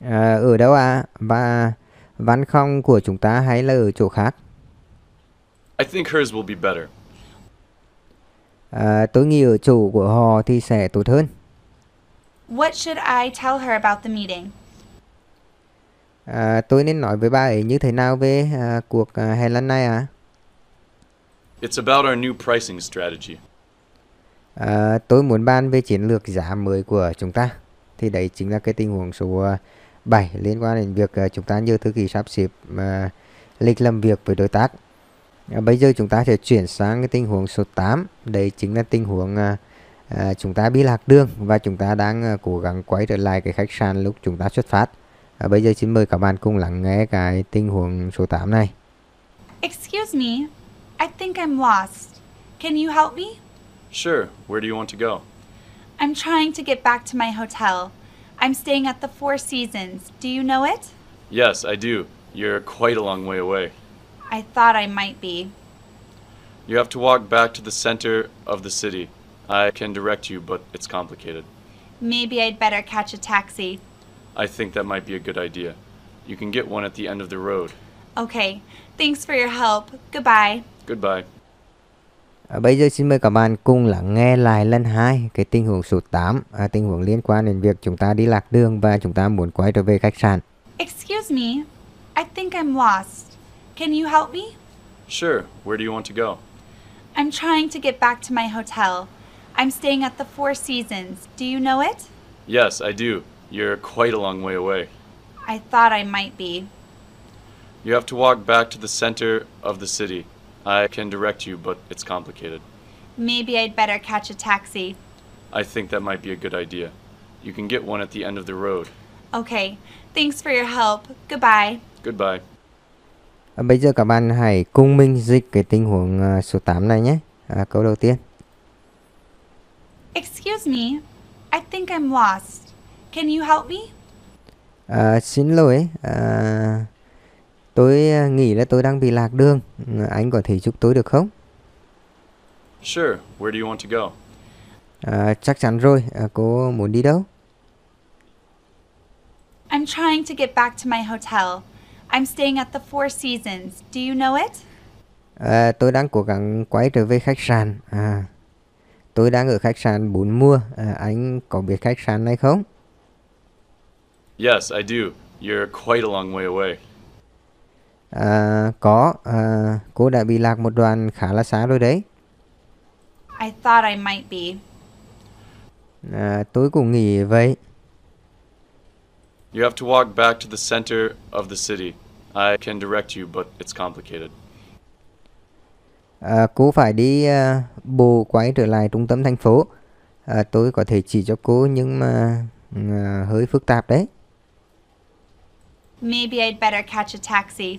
ở ờ, ừ đâu ạ? À? Và văn không của chúng ta hay là ở chỗ khác? I think hers will be better. À, tôi nghĩ ở chỗ của họ thì sẽ tốt hơn. What should I tell her about the meeting? À, tôi nên nói với bà ấy như thế nào về à, cuộc à, hẹn lần này ạ? À? It's about our new pricing strategy. À, tôi muốn bàn về chiến lược giá mới của chúng ta. Thì đấy chính là cái tình huống số 7 liên quan đến việc ờ, chúng ta như thư kỳ sắp xếp uh, lịch làm việc với đối tác. Ờ, bây giờ chúng ta sẽ chuyển sang cái tình huống số 8. Đây chính là tình huống uh, uh, chúng ta bị lạc đường và chúng ta đang uh, cố gắng quay trở lại cái khách sạn lúc chúng ta xuất phát. Uh, bây giờ xin mời các bạn cùng lắng nghe cái tình huống số 8 này. Excuse me, I think I'm lost. Can you help me? Sure, where do you want to go? I'm trying to get back to my hotel. I'm staying at the Four Seasons. Do you know it? Yes, I do. You're quite a long way away. I thought I might be. You have to walk back to the center of the city. I can direct you, but it's complicated. Maybe I'd better catch a taxi. I think that might be a good idea. You can get one at the end of the road. Okay. Thanks for your help. Goodbye. Goodbye. bây giờ xin mời các bạn cùng lắng nghe lại lần hai cái tình huống số 8, à, tình huống liên quan đến việc chúng ta đi lạc đường và chúng ta muốn quay trở về khách sạn. Excuse me, I think I'm lost. Can you help me? Sure. Where do you want to go? I'm trying to get back to my hotel. I'm staying at the Four Seasons. Do you know it? Yes, I do. You're quite a long way away. I thought I might be. You have to walk back to the center of the city. I can direct you, but it's complicated. Maybe I'd better catch a taxi. I think that might be a good idea. You can get one at the end of the road. Okay. Thanks for your help. Goodbye. Goodbye. À, bây giờ các bạn hãy cùng mình dịch cái tình huống uh, số 8 này nhé. À, câu đầu tiên. Excuse me. I think I'm lost. Can you help me? À, xin lỗi. À, Tôi ờ, nghĩ là tôi đang bị lạc đường. Ừ, anh có thể giúp tôi được không? Sure. Where do you want to go? À, chắc chắn rồi. À, cô muốn đi đâu? I'm trying to get back to my hotel. I'm staying at the Four Seasons. Do you know it? À, tôi đang cố gắng quay trở về khách sạn. À, tôi đang ở khách sạn bốn mùa. À, anh có biết khách sạn này không? Yes, I do. You're quite a long way away à, có à, cô đã bị lạc một đoàn khá là xa rồi đấy. I thought I might be. À, tôi cũng nghĩ vậy. You have to walk back to the center of the city. I can direct you, but it's complicated. À, cô phải đi à, bộ quay trở lại trung tâm thành phố. À, tôi có thể chỉ cho cô nhưng mà à, hơi phức tạp đấy. Maybe I'd better catch a taxi.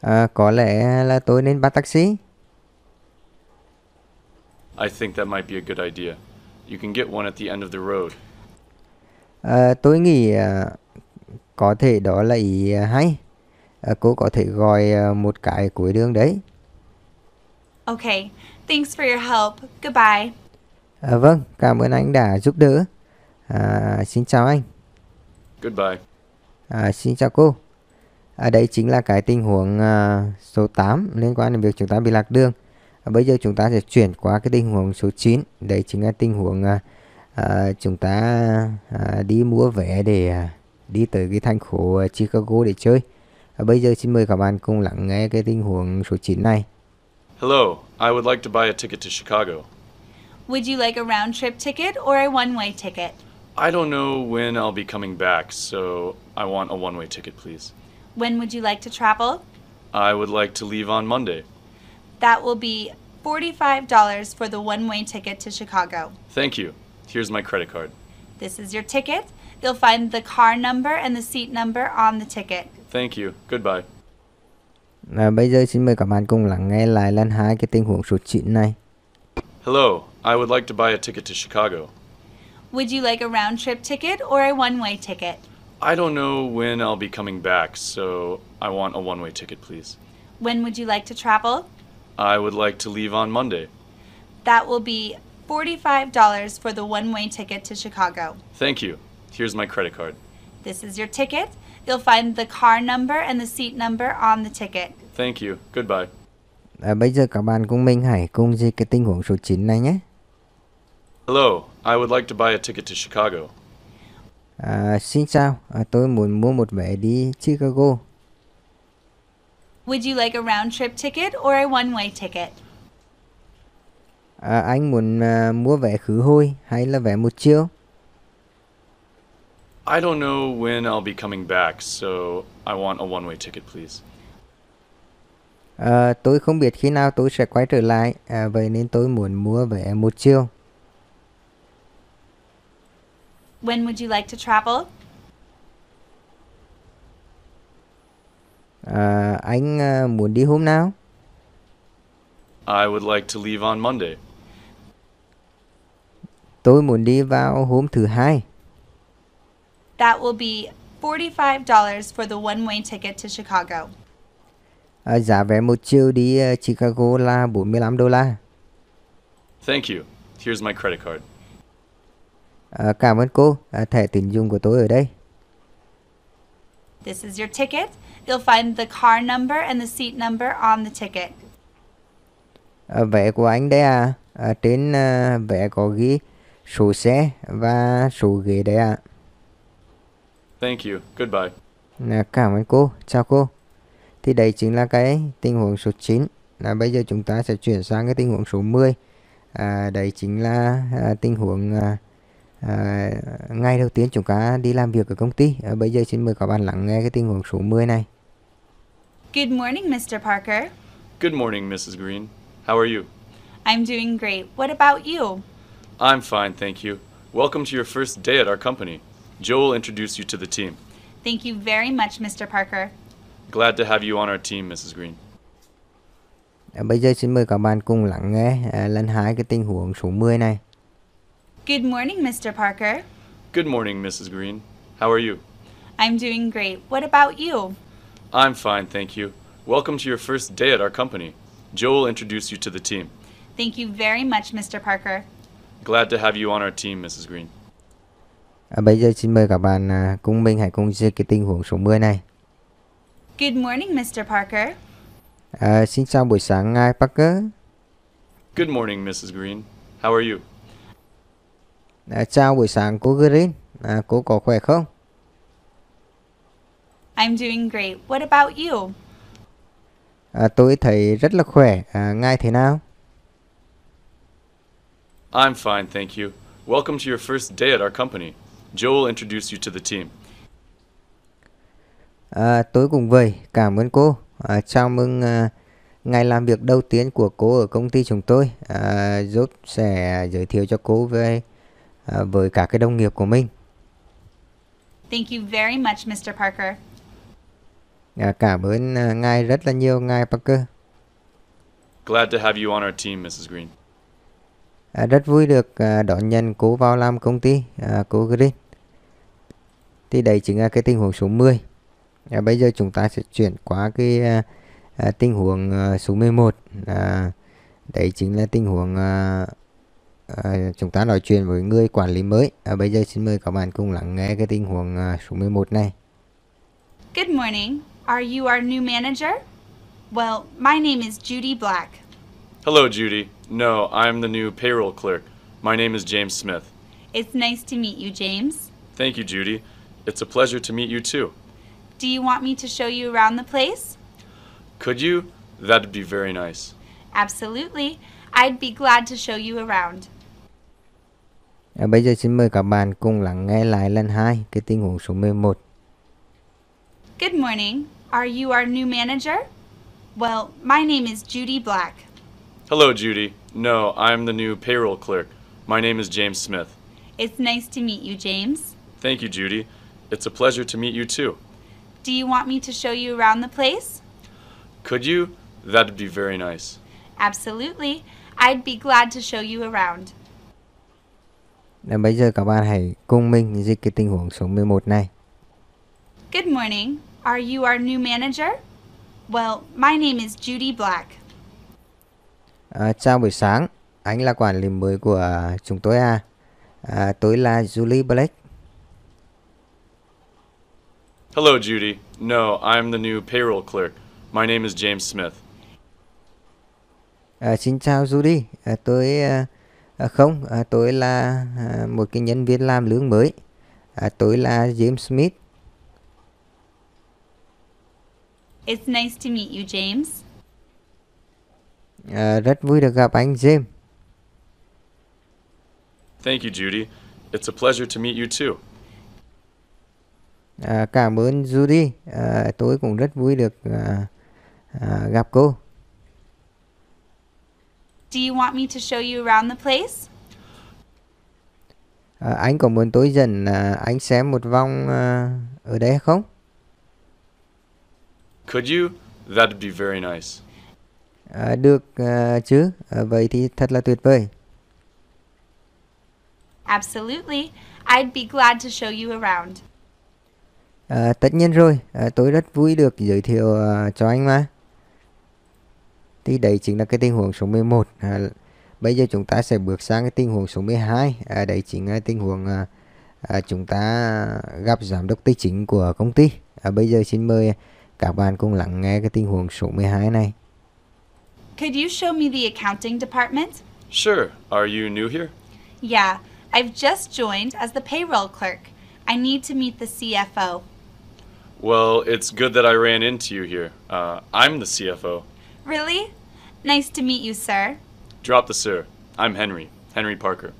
À, có lẽ là tôi nên bắt taxi. I think that might be a good idea. You can get one at the end of the road. À, tôi nghĩ à, có thể đó là ý à, hay. À, cô có thể gọi à, một cái cuối đường đấy. Okay, thanks for your help. Goodbye. À, vâng, cảm ơn anh đã giúp đỡ. À, xin chào anh. Goodbye. À, xin chào cô à, đấy chính là cái tình huống à, số 8 liên quan đến việc chúng ta bị lạc đường à, bây giờ chúng ta sẽ chuyển qua cái tình huống số 9 đây chính là tình huống à, à, chúng ta à, đi mua vé để à, đi tới cái thành phố à, Chicago để chơi à, bây giờ xin mời các bạn cùng lắng nghe cái tình huống số 9 này Hello, I would like to buy a ticket to Chicago. Would you like a round trip ticket or a one way ticket? I don't know when I'll be coming back, so I want a one way ticket, please. When would you like to travel? I would like to leave on Monday. That will be $45 for the one way ticket to Chicago. Thank you. Here's my credit card. This is your ticket. You'll find the car number and the seat number on the ticket. Thank you. Goodbye. À, bây giờ xin mời các bạn cùng lắng nghe lại lần hai cái tình huống số 9 này. Hello, I would like to buy a ticket to Chicago. Would you like a round trip ticket or a one way ticket? I don't know when I'll be coming back, so I want a one way ticket, please. When would you like to travel? I would like to leave on Monday. That will be $45 for the one way ticket to Chicago. Thank you. Here's my credit card. This is your ticket. You'll find the car number and the seat number on the ticket. Thank you. Goodbye. À, bây giờ các bạn cùng mình hải cùng dịch cái tình huống số 9 này nhé. Hello, I would like to buy a ticket to Chicago. À, xin chào, à, tôi muốn mua một vé đi Chicago. Would you like a round trip ticket or a one way ticket? À, anh muốn à, mua vé khứ hồi hay là vé một chiều? I don't know when I'll be coming back, so I want a one way ticket, please. À, tôi không biết khi nào tôi sẽ quay trở lại, à, vậy nên tôi muốn mua vé một chiều. When would you like to travel? Uh, anh uh, muốn đi hôm nào? I would like to leave on Monday. Tôi muốn đi vào hôm thứ hai. That will be $45 for the one-way ticket to Chicago. À, giá vé một chiều đi uh, Chicago là 45 đô la. Thank you. Here's my credit card. À, cảm ơn cô, à, thẻ tín dụng của tôi ở đây. This is your ticket. You'll find the car number and the seat number on the ticket. À, vé của anh đấy à? à trên à, vé có ghi số xe và số ghế đấy À. Thank you. Goodbye. À, cảm ơn cô. Chào cô. Thì đây chính là cái tình huống số 9. À, bây giờ chúng ta sẽ chuyển sang cái tình huống số 10. À, đấy chính là à, tình huống à, à, ngày đầu tiên chúng ta đi làm việc ở công ty. À, bây giờ xin mời các bạn lắng nghe cái tình huống số 10 này. Good morning, Mr. Parker. Good morning, Mrs. Green. How are you? I'm doing great. What about you? I'm fine, thank you. Welcome to your first day at our company. Joe will introduce you to the team. Thank you very much, Mr. Parker. Glad to have you on our team, Mrs. Green. Ờ, bây giờ xin mời các bạn cùng lắng nghe ờ, lần hai cái tình huống số 10 này. Good morning, Mr. Parker. Good morning, Mrs. Green. How are you? I'm doing great. What about you? I'm fine, thank you. Welcome to your first day at our company. Joe will introduce you to the team. Thank you very much, Mr. Parker. Glad to have you on our team, Mrs. Green. À, bây giờ xin mời các bạn à, cùng mình hãy cùng chia cái tình huống số 10 này. Good morning, Mr. Parker. À, xin chào buổi sáng, ngài Parker. Good morning, Mrs. Green. How are you? à, chào buổi sáng cô Green à, cô có khỏe không I'm doing great what about you à, tôi thấy rất là khỏe à, ngài thế nào I'm fine thank you welcome to your first day at our company Joel will introduce you to the team à, tôi cũng vậy cảm ơn cô à, chào mừng à, ngày làm việc đầu tiên của cô ở công ty chúng tôi à, giúp sẽ giới thiệu cho cô về À, với cả cái đồng nghiệp của mình. Thank you very much, Mr. Parker. À, cảm ơn à, ngài rất là nhiều, ngài Parker. Glad to have you on our team, Mrs. Green. À, rất vui được à, đón nhận cô vào làm công ty, à, cô Green. Thì đây chính là cái tình huống số 10. À, bây giờ chúng ta sẽ chuyển qua cái à, à, tình huống à, số 11. À, đấy chính là tình huống à, À, chúng ta nói chuyện với người quản lý mới. À, bây giờ xin mời các bạn cùng lắng nghe cái tình huống à, số 11 này. Good morning. Are you our new manager? Well, my name is Judy Black. Hello, Judy. No, I'm the new payroll clerk. My name is James Smith. It's nice to meet you, James. Thank you, Judy. It's a pleasure to meet you too. Do you want me to show you around the place? Could you? That'd be very nice. Absolutely. I'd be glad to show you around. bây giờ xin mời các bạn cùng lắng nghe lại lần 2 cái tình huống số 11. Good morning. Are you our new manager? Well, my name is Judy Black. Hello, Judy. No, I'm the new payroll clerk. My name is James Smith. It's nice to meet you, James. Thank you, Judy. It's a pleasure to meet you, too. Do you want me to show you around the place? Could you? That'd be very nice. Absolutely. I'd be glad to show you around. nên bây giờ các bạn hãy cùng mình dịch cái tình huống số 11 này. Good morning. Are you our new manager? Well, my name is Judy Black. À, chào buổi sáng. Anh là quản lý mới của chúng tôi à. à tôi là Julie Black. Hello, Judy. No, I'm the new payroll clerk. My name is James Smith. À, xin chào Judy. À, tôi uh, à, không à, tôi là à, một cái nhân viên làm lương mới à, tôi là James Smith It's nice to meet you James à, rất vui được gặp anh James Thank you Judy It's a pleasure to meet you too à, cảm ơn Judy à, tôi cũng rất vui được à, à, gặp cô Do you want me to show you around the place? À, anh có muốn tôi dẫn à, anh xem một vòng à, ở đây không? Could you? That'd be very nice. À, được à, chứ, à, vậy thì thật là tuyệt vời. Absolutely. I'd be glad to show you around. À, tất nhiên rồi, à, tôi rất vui được giới thiệu à, cho anh mà thì đấy chính là cái tình huống số 11 à, bây giờ chúng ta sẽ bước sang cái tình huống số 12 à, đấy chính là tình huống à, à, chúng ta gặp giám đốc tài chính của công ty à, bây giờ xin mời các bạn cùng lắng nghe cái tình huống số 12 này Could you show me the accounting department? Sure. Are you new here? Yeah. I've just joined as the payroll clerk. I need to meet the CFO. Well, it's good that I ran into you here. Uh, I'm the CFO. Really? Nice to meet you, sir. Drop the sir. I'm Henry. Henry Parker.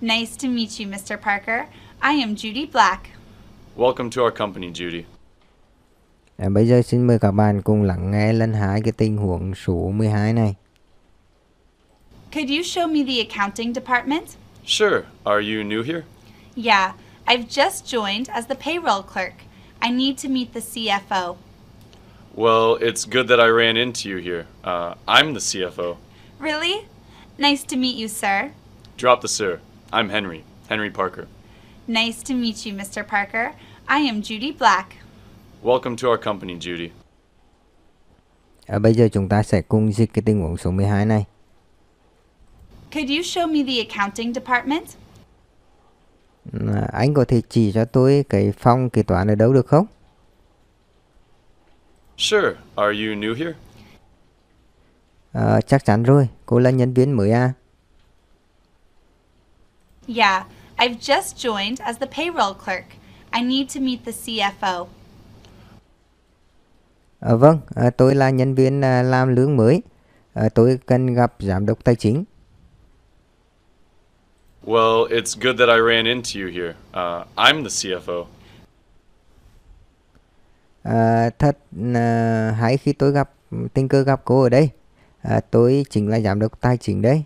Nice to meet you, Mr. Parker. I am Judy Black. Welcome to our company, Judy. À, bây giờ xin mời các bạn cùng lắng nghe lần hai cái tình huống số 12 này. Could you show me the accounting department? Sure. Are you new here? Yeah, I've just joined as the payroll clerk. I need to meet the CFO. Well, it's good that I ran into you here. Uh, I'm the CFO. Really? Nice to meet you, sir. Drop the sir. I'm Henry, Henry Parker. Nice to meet you, Mr. Parker. I am Judy Black. Welcome to our company, Judy. À, bây giờ chúng ta sẽ cùng dịch cái tình huống số 12 này. Could you show me the accounting department? À, anh có thể chỉ cho tôi cái phòng kế toán ở đâu được không? Sure. Are you new here? Ờ, chắc chắn rồi. Cô là nhân viên mới à? Yeah, I've just joined as the payroll clerk. I need to meet the CFO. À ờ, vâng, ờ, tôi là nhân viên à, làm lương mới. Ờ, tôi cần gặp giám đốc tài chính. Well, it's good that I ran into you here. Uh, I'm the CFO. À, thật à, hay khi tôi gặp tình cờ gặp cô ở đây à, tôi chính là giám đốc tài chính đấy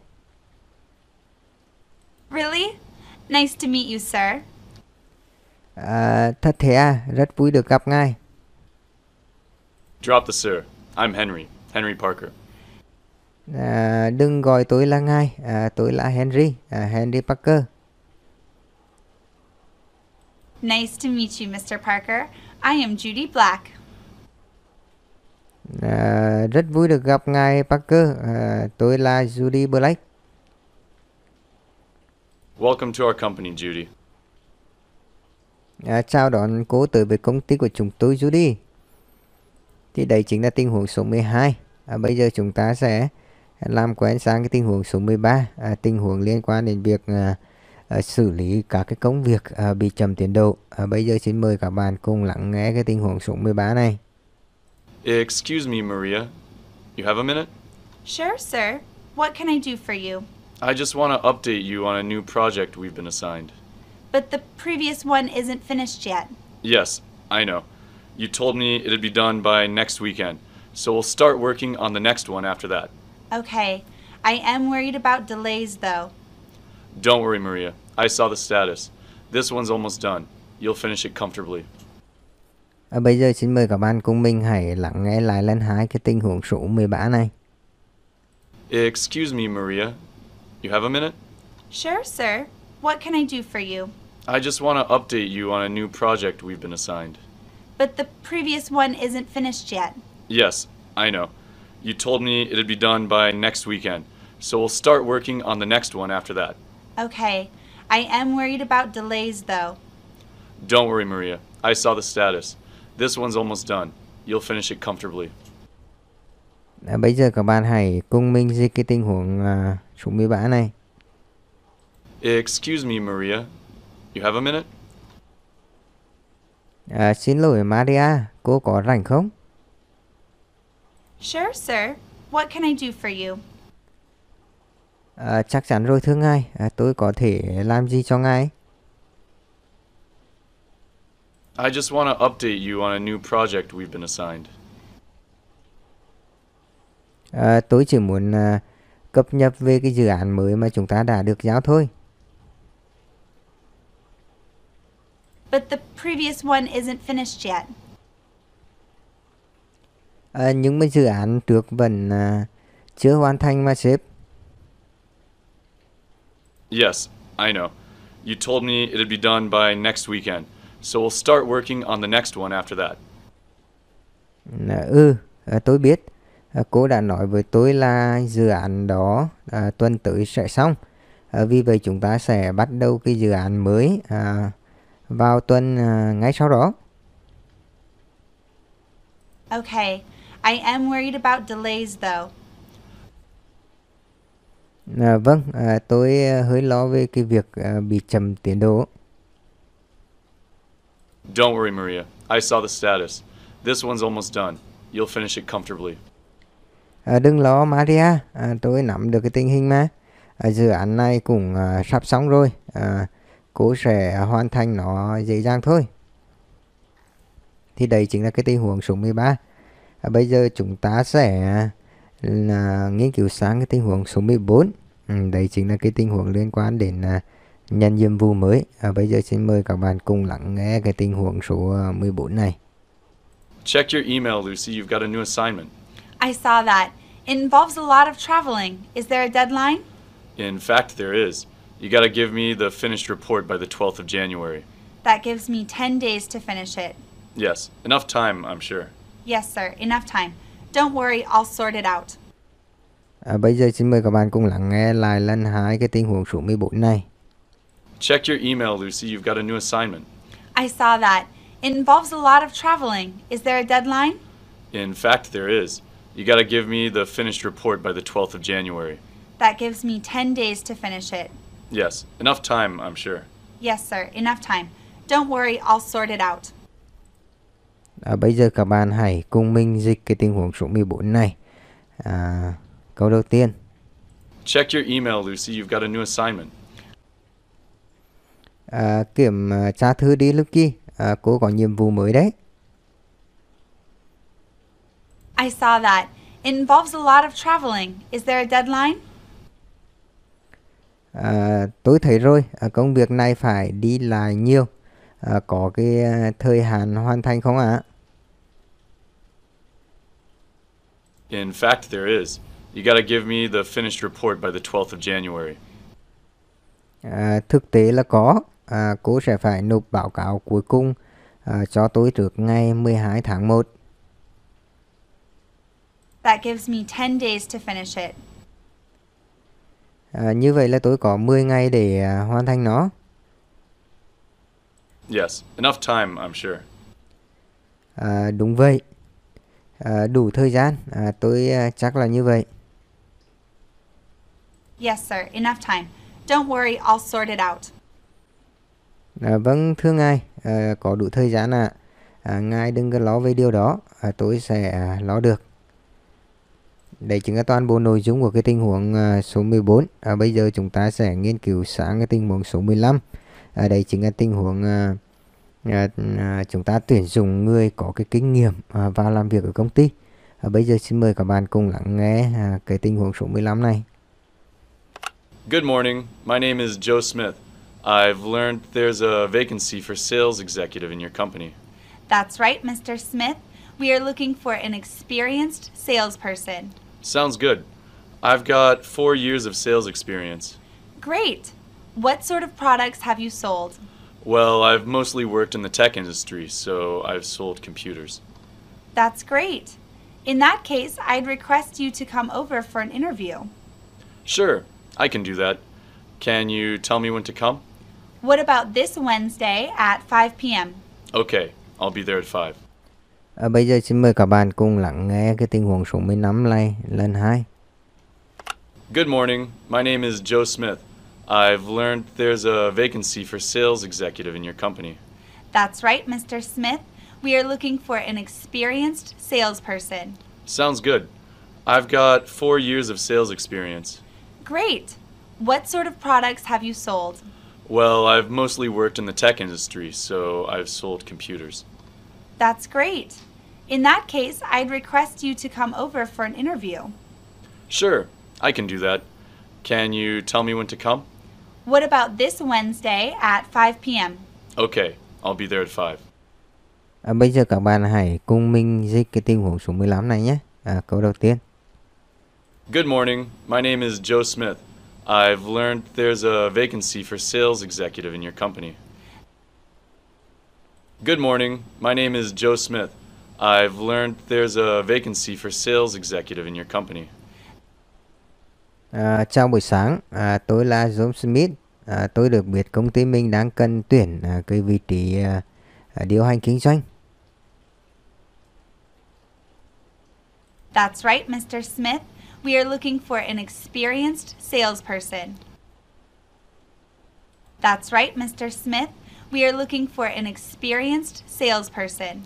really nice to meet you sir à, thật thế à rất vui được gặp ngài drop the sir I'm Henry Henry Parker à, đừng gọi tôi là ngài à, tôi là Henry à, Henry Parker Nice to meet you, Mr. Parker. I am Judy Black. À, rất vui được gặp ngài Parker. À, tôi là Judy Black. Welcome to our company, Judy. À, chào đón cô tới với công ty của chúng tôi, Judy. Thì đây chính là tình huống số 12. À, bây giờ chúng ta sẽ làm quen sang cái tình huống số 13, à, tình huống liên quan đến việc à, Ờ, xử lý các cái công việc uh, bị chậm tiến độ. Uh, bây giờ xin mời các bạn cùng lắng nghe cái tình huống số 13 này. Excuse me, Maria. You have a minute? Sure, sir. What can I do for you? I just want to update you on a new project we've been assigned. But the previous one isn't finished yet. Yes, I know. You told me it'd be done by next weekend, so we'll start working on the next one after that. Okay. I am worried about delays, though. Don't worry, Maria. I saw the status. This one's almost done. You'll finish it comfortably. À, bây giờ xin mời các bạn cùng mình hãy lắng nghe lại lần hai cái tình huống số 13 này. Excuse me, Maria. You have a minute? Sure, sir. What can I do for you? I just want to update you on a new project we've been assigned. But the previous one isn't finished yet. Yes, I know. You told me it'd be done by next weekend, so we'll start working on the next one after that. Okay. I am worried about delays, though. Don't worry, Maria. I saw the status. This one's almost done. You'll finish it comfortably. À, bây giờ các bạn hãy cùng mình dịch cái tình huống uh, xuống mi bã này. Excuse me, Maria. You have a minute? À, xin lỗi Maria, cô có rảnh không? Sure, sir. What can I do for you? à, chắc chắn rồi thưa ngài à, tôi có thể làm gì cho ngài I just want to update you on a new project we've been assigned. À, tôi chỉ muốn à, cập nhật về cái dự án mới mà chúng ta đã được giao thôi. But the previous one isn't finished yet. À, nhưng mà dự án trước vẫn à, chưa hoàn thành mà sếp. Yes, I know. You told me it'd be done by next weekend, so we'll start working on the next one after that. À, ừ, à, tôi biết. À, cô đã nói với tôi là dự án đó à, tuần tới sẽ xong. À, vì vậy chúng ta sẽ bắt đầu cái dự án mới à, vào tuần à, ngay sau đó. Okay, I am worried about delays though. À, vâng, à, tôi à, hơi lo về cái việc à, bị chậm tiến độ. Don't worry, Maria. I saw the status. This one's almost done. You'll finish it comfortably. À, đừng lo, Maria. À, tôi nắm được cái tình hình mà. À, dự án này cũng à, sắp xong rồi. À, cô sẽ hoàn thành nó dễ dàng thôi. Thì đây chính là cái tình huống số 13. À, bây giờ chúng ta sẽ là nghiên cứu sáng cái tình huống số 14 ừ, đấy chính là cái tình huống liên quan đến à, nhân nhận nhiệm vụ mới à, bây giờ xin mời các bạn cùng lắng nghe cái tình huống số 14 à, này Check your email, Lucy. You've got a new assignment. I saw that. It involves a lot of traveling. Is there a deadline? In fact, there is. You got to give me the finished report by the 12th of January. That gives me 10 days to finish it. Yes, enough time, I'm sure. Yes, sir, enough time. Don't worry, I'll sort it out. À, bây giờ xin mời các bạn cùng lắng nghe lại lần hai cái tình huống số 14 này. Check your email, Lucy. You've got a new assignment. I saw that. It involves a lot of traveling. Is there a deadline? In fact, there is. You got to give me the finished report by the 12th of January. That gives me 10 days to finish it. Yes, enough time, I'm sure. Yes, sir, enough time. Don't worry, I'll sort it out. à, bây giờ các bạn hãy cùng mình dịch cái tình huống số 14 này à, câu đầu tiên check your email Lucy you've got a new assignment à, kiểm à, tra thư đi Lucky à, cô có nhiệm vụ mới đấy I saw that It involves a lot of traveling is there a deadline à, tôi thấy rồi à, công việc này phải đi lại nhiều à, có cái à, thời hạn hoàn thành không ạ à? In fact, there is. You gotta give me the finished report by the 12th of January. À, thực tế là có. À, cô sẽ phải nộp báo cáo cuối cùng à, cho tôi trước ngày 12 tháng 1. That gives me 10 days to finish it. À, như vậy là tôi có 10 ngày để à, hoàn thành nó. Yes, enough time, I'm sure. À, đúng vậy. À, đủ thời gian à, tôi à, chắc là như vậy Yes sir, enough time. Don't worry, I'll sort it out. À, vâng thưa ngài, à, có đủ thời gian ạ. À. À, ngài đừng có lo về điều đó, à, tôi sẽ à, lo được. Đây chính là toàn bộ nội dung của cái tình huống à, số 14. À, bây giờ chúng ta sẽ nghiên cứu sáng cái tình huống số 15. À, đây chính là tình huống à, Ờ, à, chúng ta tuyển dụng người có cái kinh nghiệm à, vào làm việc ở công ty. À, bây giờ xin mời các bạn cùng lắng nghe à, cái tình huống số 15 này. Good morning. My name is Joe Smith. I've learned there's a vacancy for sales executive in your company. That's right, Mr. Smith. We are looking for an experienced salesperson. Sounds good. I've got four years of sales experience. Great. What sort of products have you sold? Well, I've mostly worked in the tech industry, so I've sold computers. That's great. In that case, I'd request you to come over for an interview. Sure, I can do that. Can you tell me when to come? What about this Wednesday at 5 p.m.? Okay, I'll be there at 5. À, bây giờ xin mời các bạn cùng lắng nghe cái tình huống số 15 này lần 2. Good morning. My name is Joe Smith. I've learned there's a vacancy for sales executive in your company. That's right, Mr. Smith. We are looking for an experienced salesperson. Sounds good. I've got four years of sales experience. Great. What sort of products have you sold? Well, I've mostly worked in the tech industry, so I've sold computers. That's great. In that case, I'd request you to come over for an interview. Sure, I can do that. Can you tell me when to come? What about this Wednesday at 5 p.m.? Okay, I'll be there at 5. À, bây giờ các bạn hãy cùng mình dịch cái tình huống số 15 này nhé. À, câu đầu tiên. Good morning. My name is Joe Smith. I've learned there's a vacancy for sales executive in your company. Good morning. My name is Joe Smith. I've learned there's a vacancy for sales executive in your company. À, chào buổi sáng, à, tôi là John Smith. À, tôi được biết công ty mình đang cần tuyển à, cái vị trí à, à điều hành kinh doanh. That's right, Mr. Smith. We are looking for an experienced salesperson. That's right, Mr. Smith. We are looking for an experienced salesperson.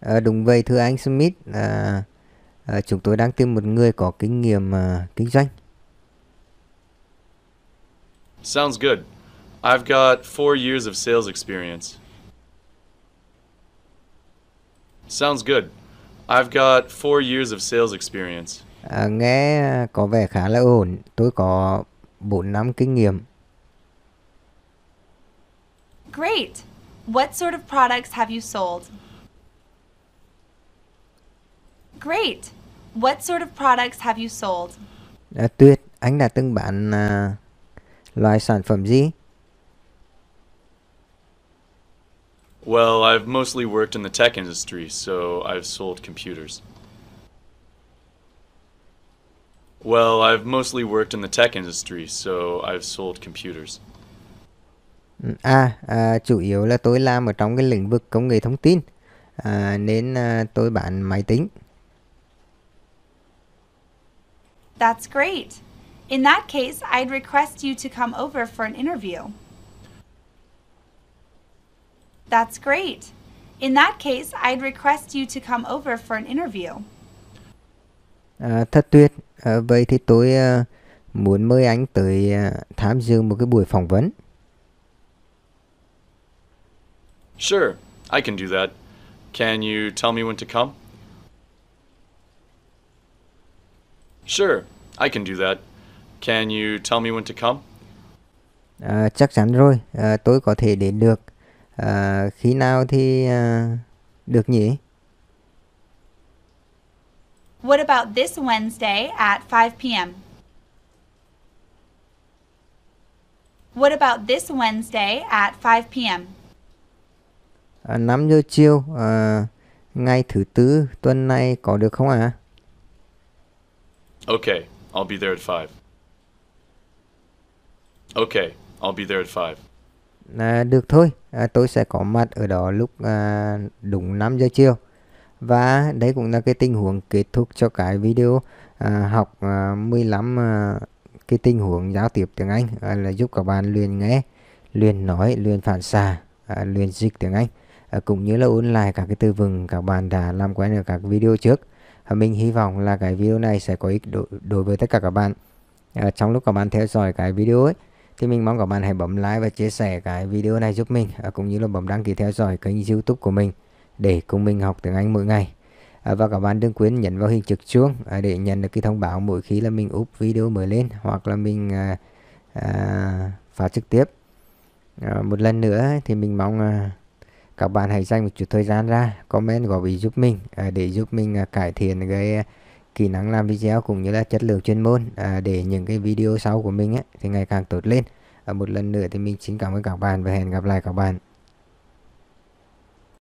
À, đúng vậy thưa anh Smith. À, à, chúng tôi đang tìm một người có kinh nghiệm à, kinh doanh. Sounds good. I've got four years of sales experience. Sounds good. I've got four years of sales experience. À, nghe có vẻ khá là ổn. Tôi có 4 năm kinh nghiệm. Great. What sort of products have you sold? Great. What sort of products have you sold? À, Tuyết, anh đã từng bán à, loại sản phẩm gì? Well, I've mostly worked in the tech industry, so I've sold computers. Well, I've mostly worked in the tech industry, so I've sold computers. Ừ, à, à chủ yếu là tôi làm ở trong cái lĩnh vực công nghệ thông tin, à, nên à, tôi bán máy tính. That's great. In that case, I'd request you to come over for an interview. That's great. In that case, I'd request you to come over for an interview. À, thất tuyết, à, vậy thì tôi muốn mời anh tới tham dự một cái buổi phỏng vấn. Sure, I can do that. Can you tell me when to come? Sure, I can do that. Can you tell me when to come? À, chắc chắn rồi, à, tôi có thể đến được. À, khi nào thì à, được nhỉ? What about this Wednesday at 5 p.m.? What about this Wednesday at 5 p.m.? À, 5 giờ chiều à, ngày thứ tư tuần này có được không ạ? À? Okay, I'll be there at 5. Okay, I'll be there at 5. À, được thôi, à, tôi sẽ có mặt ở đó lúc à, đúng 5 giờ chiều. Và đấy cũng là cái tình huống kết thúc cho cái video à, học à, 15 à, cái tình huống giao tiếp tiếng Anh à, là giúp các bạn luyện nghe, luyện nói, luyện phản xạ, à, luyện dịch tiếng Anh à, cũng như là ôn lại các cái từ vựng các bạn đã làm quen ở các video trước và mình hy vọng là cái video này sẽ có ích đối đối với tất cả các bạn à, trong lúc các bạn theo dõi cái video ấy thì mình mong các bạn hãy bấm like và chia sẻ cái video này giúp mình à, cũng như là bấm đăng ký theo dõi kênh youtube của mình để cùng mình học tiếng Anh mỗi ngày à, và các bạn đừng quên nhấn vào hình trực chuông à, để nhận được cái thông báo mỗi khi là mình up video mới lên hoặc là mình à, à, phát trực tiếp à, một lần nữa thì mình mong à, các bạn hãy dành một chút thời gian ra comment góp ý giúp mình à, để giúp mình à, cải thiện cái à, kỹ năng làm video cũng như là chất lượng chuyên môn để những cái video sau của mình ấy, thì ngày càng tốt lên một lần nữa thì mình xin cảm ơn các bạn và hẹn gặp lại các bạn